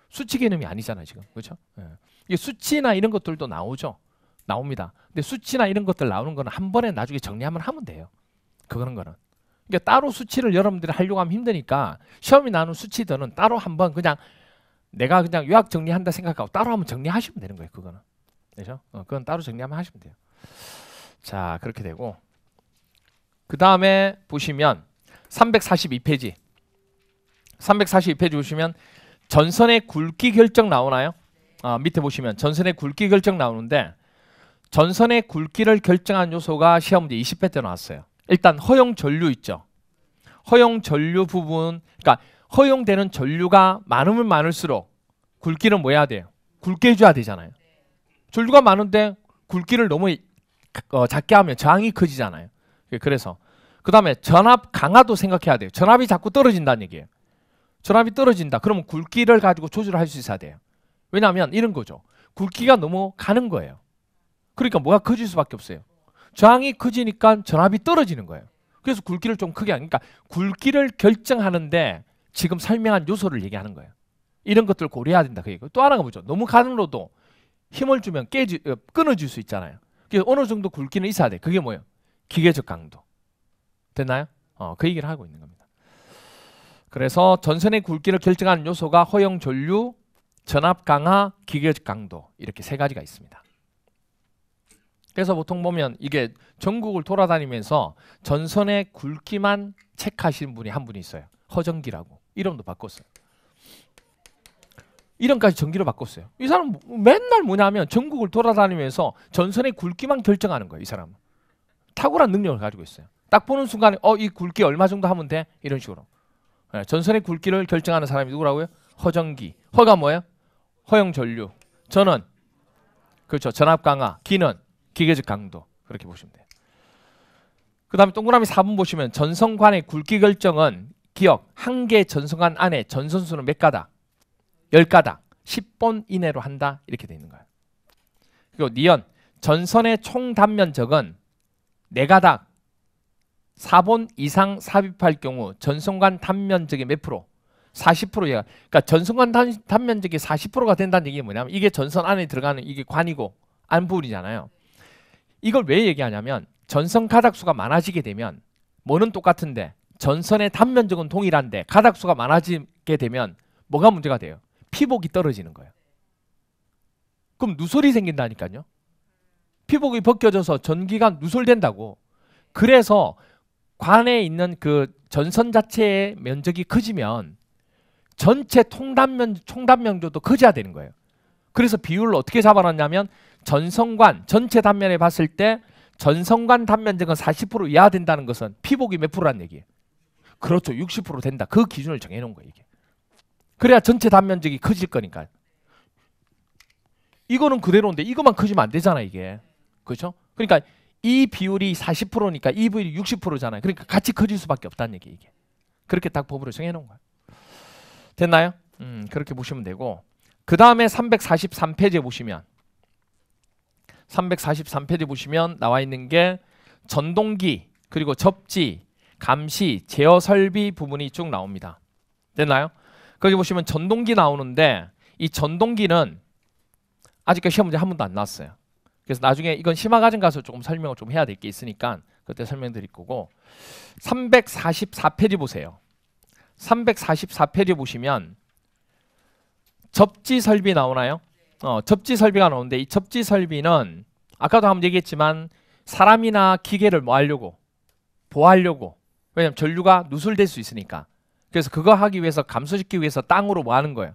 수치 개념이 아니잖아요 지금 그렇죠? 예. 이게 수치나 이런 것들도 나오죠. 나옵니다. 근데 수치나 이런 것들 나오는 거는 한 번에 나중에 정리하면 하면 돼요. 그거는 거는. 그러니까 따로 수치를 여러분들이 하려고 하면 힘드니까 시험이 나는 수치들은 따로 한 번 그냥 내가 그냥 요약 정리한다 생각하고 따로 한번 정리하시면 되는 거예요. 그거는. 그죠? 어, 그건 따로 정리하면 하시면 돼요. 자 그렇게 되고 그 다음에 보시면 342페이지 342페이지 보시면 전선의 굵기 결정 나오나요? 아, 밑에 보시면 전선의 굵기 결정 나오는데 전선의 굵기를 결정한 요소가 시험 문제 20회 때 나왔어요. 일단 허용 전류 있죠. 허용 전류 부분 그러니까 허용되는 전류가 많으면 많을수록 굵기는 뭐 해야 돼요? 굵게 해줘야 되잖아요. 전류가 많은데 굵기를 너무 어, 작게 하면 저항이 커지잖아요. 그래서 그 다음에 전압 강화도 생각해야 돼요. 전압이 자꾸 떨어진다는 얘기예요. 전압이 떨어진다. 그러면 굵기를 가지고 조절할 수 있어야 돼요. 왜냐하면 이런 거죠. 굵기가 너무 가는 거예요. 그러니까 뭐가 커질 수밖에 없어요. 저항이 커지니까 전압이 떨어지는 거예요. 그래서 굵기를 좀 크게 하니까 그러니까 굵기를 결정하는데 지금 설명한 요소를 얘기하는 거예요. 이런 것들을 고려해야 된다. 그얘고또 하나가 뭐죠? 너무 가는 로도 힘을 주면 깨지 어, 끊어질 수 있잖아요. 어느 정도 굵기는 있어야 돼. 그게 뭐예요? 기계적 강도. 됐나요? 어, 그 얘기를 하고 있는 겁니다. 그래서 전선의 굵기를 결정하는 요소가 허용 전류, 전압 강하, 기계적 강도 이렇게 세 가지가 있습니다. 그래서 보통 보면 이게 전국을 돌아다니면서 전선의 굵기만 체크하시는 분이 한 분이 있어요. 허정기라고 이름도 바꿨어요. 이름까지 전기로 바꿨어요. 이 사람 맨날 뭐냐면 전국을 돌아다니면서 전선의 굵기만 결정하는 거예요. 이 사람은 탁월한 능력을 가지고 있어요. 딱 보는 순간에 어 이 굵기 얼마 정도 하면 돼 이런 식으로 네, 전선의 굵기를 결정하는 사람이 누구라고요? 허정기. 허가 뭐예요? 허용전류. 전원. 그렇죠. 전압 강화. 기는 기계적 강도. 그렇게 보시면 돼요. 그 다음에 동그라미 4번 보시면 전선관의 굵기 결정은 기억 한 개 전선관 안에 전선수는 몇 가다? 10가닥 10번 이내로 한다 이렇게 돼 있는 거예 그리고 니은 전선의 총 단면적은 4가닥 4번 이상 삽입할 경우 전선간 단면적의 몇 프로? 4 0 그러니까 전선간 단, 단면적이 40%가 된다는 얘기 뭐냐면 이게 전선 안에 들어가는 이게 관이고 안부분이잖아요. 이걸 왜 얘기하냐면 전선 가닥수가 많아지게 되면 뭐는 똑같은데 전선의 단면적은 동일한데 가닥수가 많아지게 되면 뭐가 문제가 돼요? 피복이 떨어지는 거예요. 그럼 누설이 생긴다니까요. 피복이 벗겨져서 전기가 누설된다고. 그래서 관에 있는 그 전선 자체의 면적이 커지면 전체 통단면 총단면조도 커져야 되는 거예요. 그래서 비율을 어떻게 잡아놨냐면 전선관 전체 단면에 봤을 때 전선관 단면적은 40% 이하 된다는 것은 피복이 몇 프로란 얘기예요. 그렇죠. 60% 된다. 그 기준을 정해 놓은 거예요, 이게. 그래야 전체 단면적이 커질 거니까. 이거는 그대로인데 이것만 커지면 안 되잖아 이게. 그렇죠? 그러니까 이 비율이 40%니까 이 비율이 60%잖아요. 그러니까 같이 커질 수밖에 없다는 얘기 이게. 그렇게 딱 법으로 정해 놓은 거야. 됐나요? 음, 그렇게 보시면 되고 그 다음에 343페이지에 보시면 343페이지 에 보시면 나와 있는 게 전동기 그리고 접지 감시 제어 설비 부분이 쭉 나옵니다. 됐나요? 거기 보시면 전동기 나오는데 이 전동기는 아직까지 시험 문제 한 번도 안 나왔어요. 그래서 나중에 이건 심화과정 가서 조금 설명을 좀 해야 될 게 있으니까 그때 설명드릴 거고 344페이지 보세요. 344페이지 보시면 접지 설비 나오나요? 어, 접지 설비가 나오는데 이 접지 설비는 아까도 한번 얘기했지만 사람이나 기계를 뭐 하려고 보호하려고 왜냐면 전류가 누설될 수 있으니까 그래서 그거 하기 위해서 감소시키기 위해서 땅으로 뭐 하는 거예요?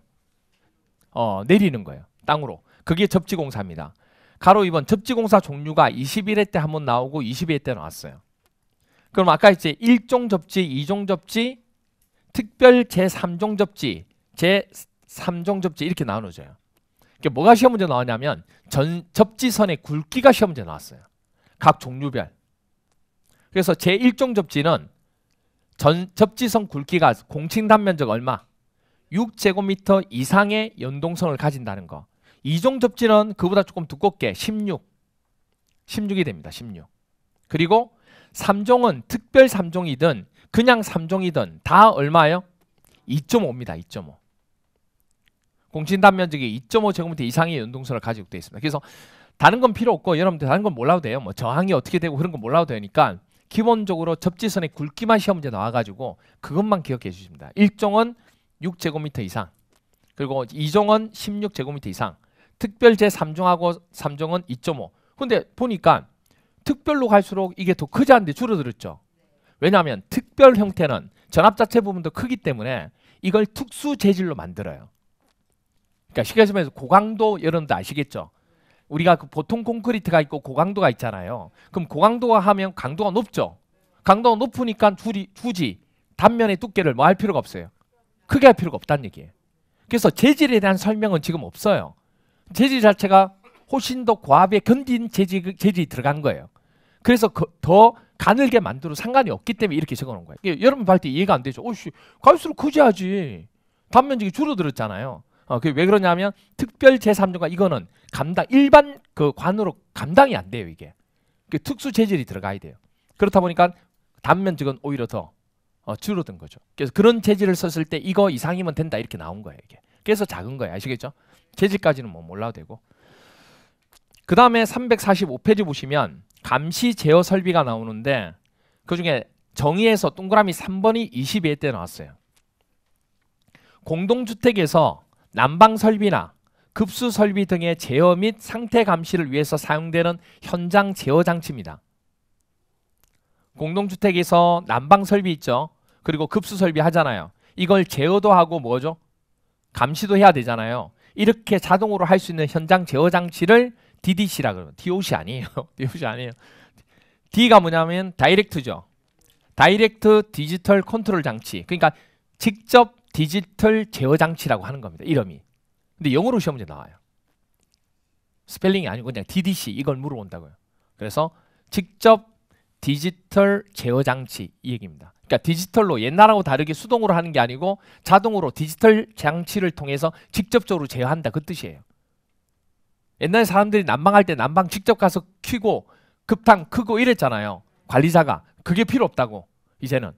어, 내리는 거예요. 땅으로. 그게 접지공사입니다. 가로 2번 접지공사 종류가 21회 때 한번 나오고 22회 때 나왔어요. 그럼 아까 이제 1종 접지, 2종 접지, 특별 제3종 접지, 제3종 접지 이렇게 나눠져요. 그게 그러니까 뭐가 시험 문제 나왔냐면 전 접지선의 굵기가 시험 문제 나왔어요. 각 종류별. 그래서 제1종 접지는 전, 접지성 굵기가 공칭단 면적 얼마? 6제곱미터 이상의 연동성을 가진다는 거. 이종 접지는 그보다 조금 두껍게 16. 16이 됩니다. 16. 그리고 3종은 특별 3종이든 그냥 3종이든 다 얼마예요? 2.5입니다. 2.5. 공신단 면적이 2.5제곱미터 이상의 연동성을 가지고 되어 있습니다. 그래서 다른 건 필요 없고 여러분들 다른 건 몰라도 돼요. 뭐 저항이 어떻게 되고 그런 건 몰라도 되니까 기본적으로 접지선의 굵기만 시험 문제 나와가지고 그것만 기억해 주십니다. 1종은 6제곱미터 이상 그리고 2종은 16제곱미터 이상 특별 제3종하고 3종은 2.5 근데 보니까 특별로 갈수록 이게 더 크지 않은데 줄어들었죠. 왜냐하면 특별 형태는 전압 자체 부분도 크기 때문에 이걸 특수 재질로 만들어요. 그러니까 시계점에서 고강도 여러분도 아시겠죠. 우리가 그 보통 콘크리트가 있고 고강도가 있잖아요. 그럼 고강도가 하면 강도가 높죠. 강도가 높으니까 줄이 주지 단면의 두께를 뭐 할 필요가 없어요. 크게 할 필요가 없다는 얘기예요. 그래서 재질에 대한 설명은 지금 없어요. 재질 자체가 훨씬 더 고압에 견딘 재질, 재질이 들어간 거예요. 그래서 그, 더 가늘게 만들어 상관이 없기 때문에 이렇게 적어놓은 거예요. 그 여러분 볼때 이해가 안 되죠. 오씨 갈수록 커져하지 단면적이 줄어들었잖아요. 어, 그게 왜 그러냐면 특별 제3조가 이거는 감당 일반 그 관으로 감당이 안 돼요 이게 그 특수 재질이 들어가야 돼요 그렇다 보니까 단면적은 오히려 더 어, 줄어든 거죠 그래서 그런 재질을 썼을 때 이거 이상이면 된다 이렇게 나온 거예요 이게 그래서 작은 거예요 아시겠죠 재질까지는 뭐 몰라도 되고 그 다음에 345페이지 보시면 감시 제어 설비가 나오는데 그 중에 정의에서 동그라미 3번이 22회 때 나왔어요 공동주택에서 난방 설비나 급수 설비 등의 제어 및 상태 감시를 위해서 사용되는 현장 제어 장치입니다. 공동주택에서 난방 설비 있죠. 그리고 급수 설비 하잖아요. 이걸 제어도 하고 뭐죠? 감시도 해야 되잖아요. 이렇게 자동으로 할 수 있는 현장 제어 장치를 DDC라 그러면 DOC 아니에요. DOC 아니에요. D가 뭐냐면 다이렉트죠. 다이렉트 디지털 컨트롤 장치. 그러니까 직접 디지털 제어 장치라고 하는 겁니다. 이름이. 근데 영어로 시험 문제 나와요. 스펠링이 아니고 그냥 DDC 이걸 물어본다고요. 그래서 직접 디지털 제어 장치 이 얘기입니다. 그러니까 디지털로 옛날하고 다르게 수동으로 하는 게 아니고 자동으로 디지털 장치를 통해서 직접적으로 제어한다 그 뜻이에요. 옛날 사람들이 난방할 때 난방 직접 가서 키고 급탕 크고 이랬잖아요. 관리자가 그게 필요 없다고 이제는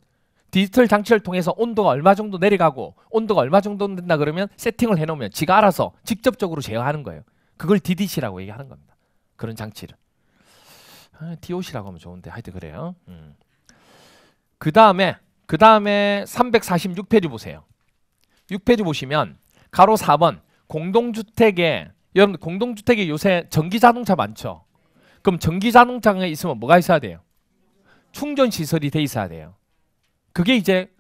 디지털 장치를 통해서 온도가 얼마 정도 내려가고 온도가 얼마 정도 된다 그러면 세팅을 해놓으면 지가 알아서 직접적으로 제어하는 거예요. 그걸 DDC라고 얘기하는 겁니다. 그런 장치를. 아, DOC라고 하면 좋은데 하여튼 그래요. 음. 그 다음에 그 다음에 346페이지 보세요. 6페이지 보시면 가로 4번 공동주택에 여러분 공동주택에 요새 전기자동차 많죠? 그럼 전기자동차가 있으면 뭐가 있어야 돼요? 충전시설이 돼 있어야 돼요. 그게 이제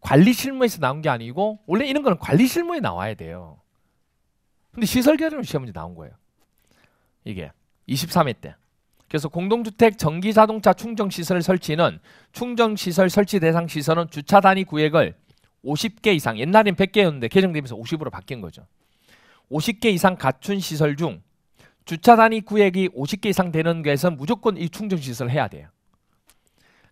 관리 실무에서 나온 게 아니고 원래 이런 거는 관리 실무에 나와야 돼요. 근데 시설 결정 시험 문제 나온 거예요. 이게 23회 때. 그래서 공동주택 전기자동차 충전시설 설치는 충전시설 설치 대상 시설은 주차 단위 구획을 50개 이상 옛날엔 100개였는데 개정되면서 50으로 바뀐 거죠. 50개 이상 갖춘 시설 중 주차 단위 구획이 50개 이상 되는 데서 무조건 이 충전시설을 해야 돼요.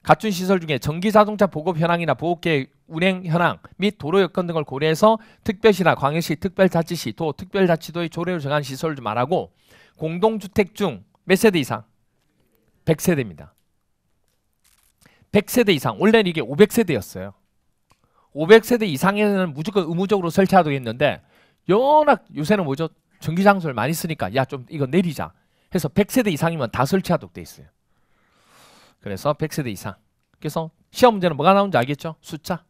갖춘 시설 중에 전기자동차 보급 현황이나 보급계획 운행 현황 및 도로 여건 등을 고려해서 특별시나 광역시 특별자치시 도 특별자치도의 조례로 정한 시설을 말하고 공동주택 중 몇 세대 이상? 100세대입니다. 100세대 이상 원래는 이게 500세대였어요. 500세대 이상에는 무조건 의무적으로 설치하도록 했는데 워낙 요새는 뭐죠? 전기장소를 많이 쓰니까 야 좀 이거 내리자 해서 100세대 이상이면 다 설치하도록 돼 있어요. 그래서 100세대 이상. 그래서 시험 문제는 뭐가 나온는지 알겠죠? 숫자.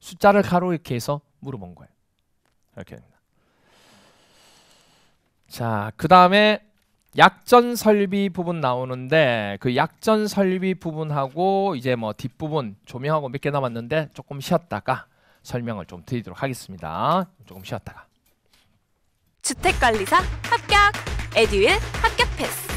숫자를 가로 이렇게 해서 물어본 거예요. 이렇게 됩니다. 자, 그 다음에 약전 설비 부분 나오는데 그 약전 설비 부분하고 이제 뭐 뒷부분 조명하고 몇 개 남았는데 조금 쉬었다가 설명을 좀 드리도록 하겠습니다. 조금 쉬었다가 주택관리사 합격 에듀윌 합격 패스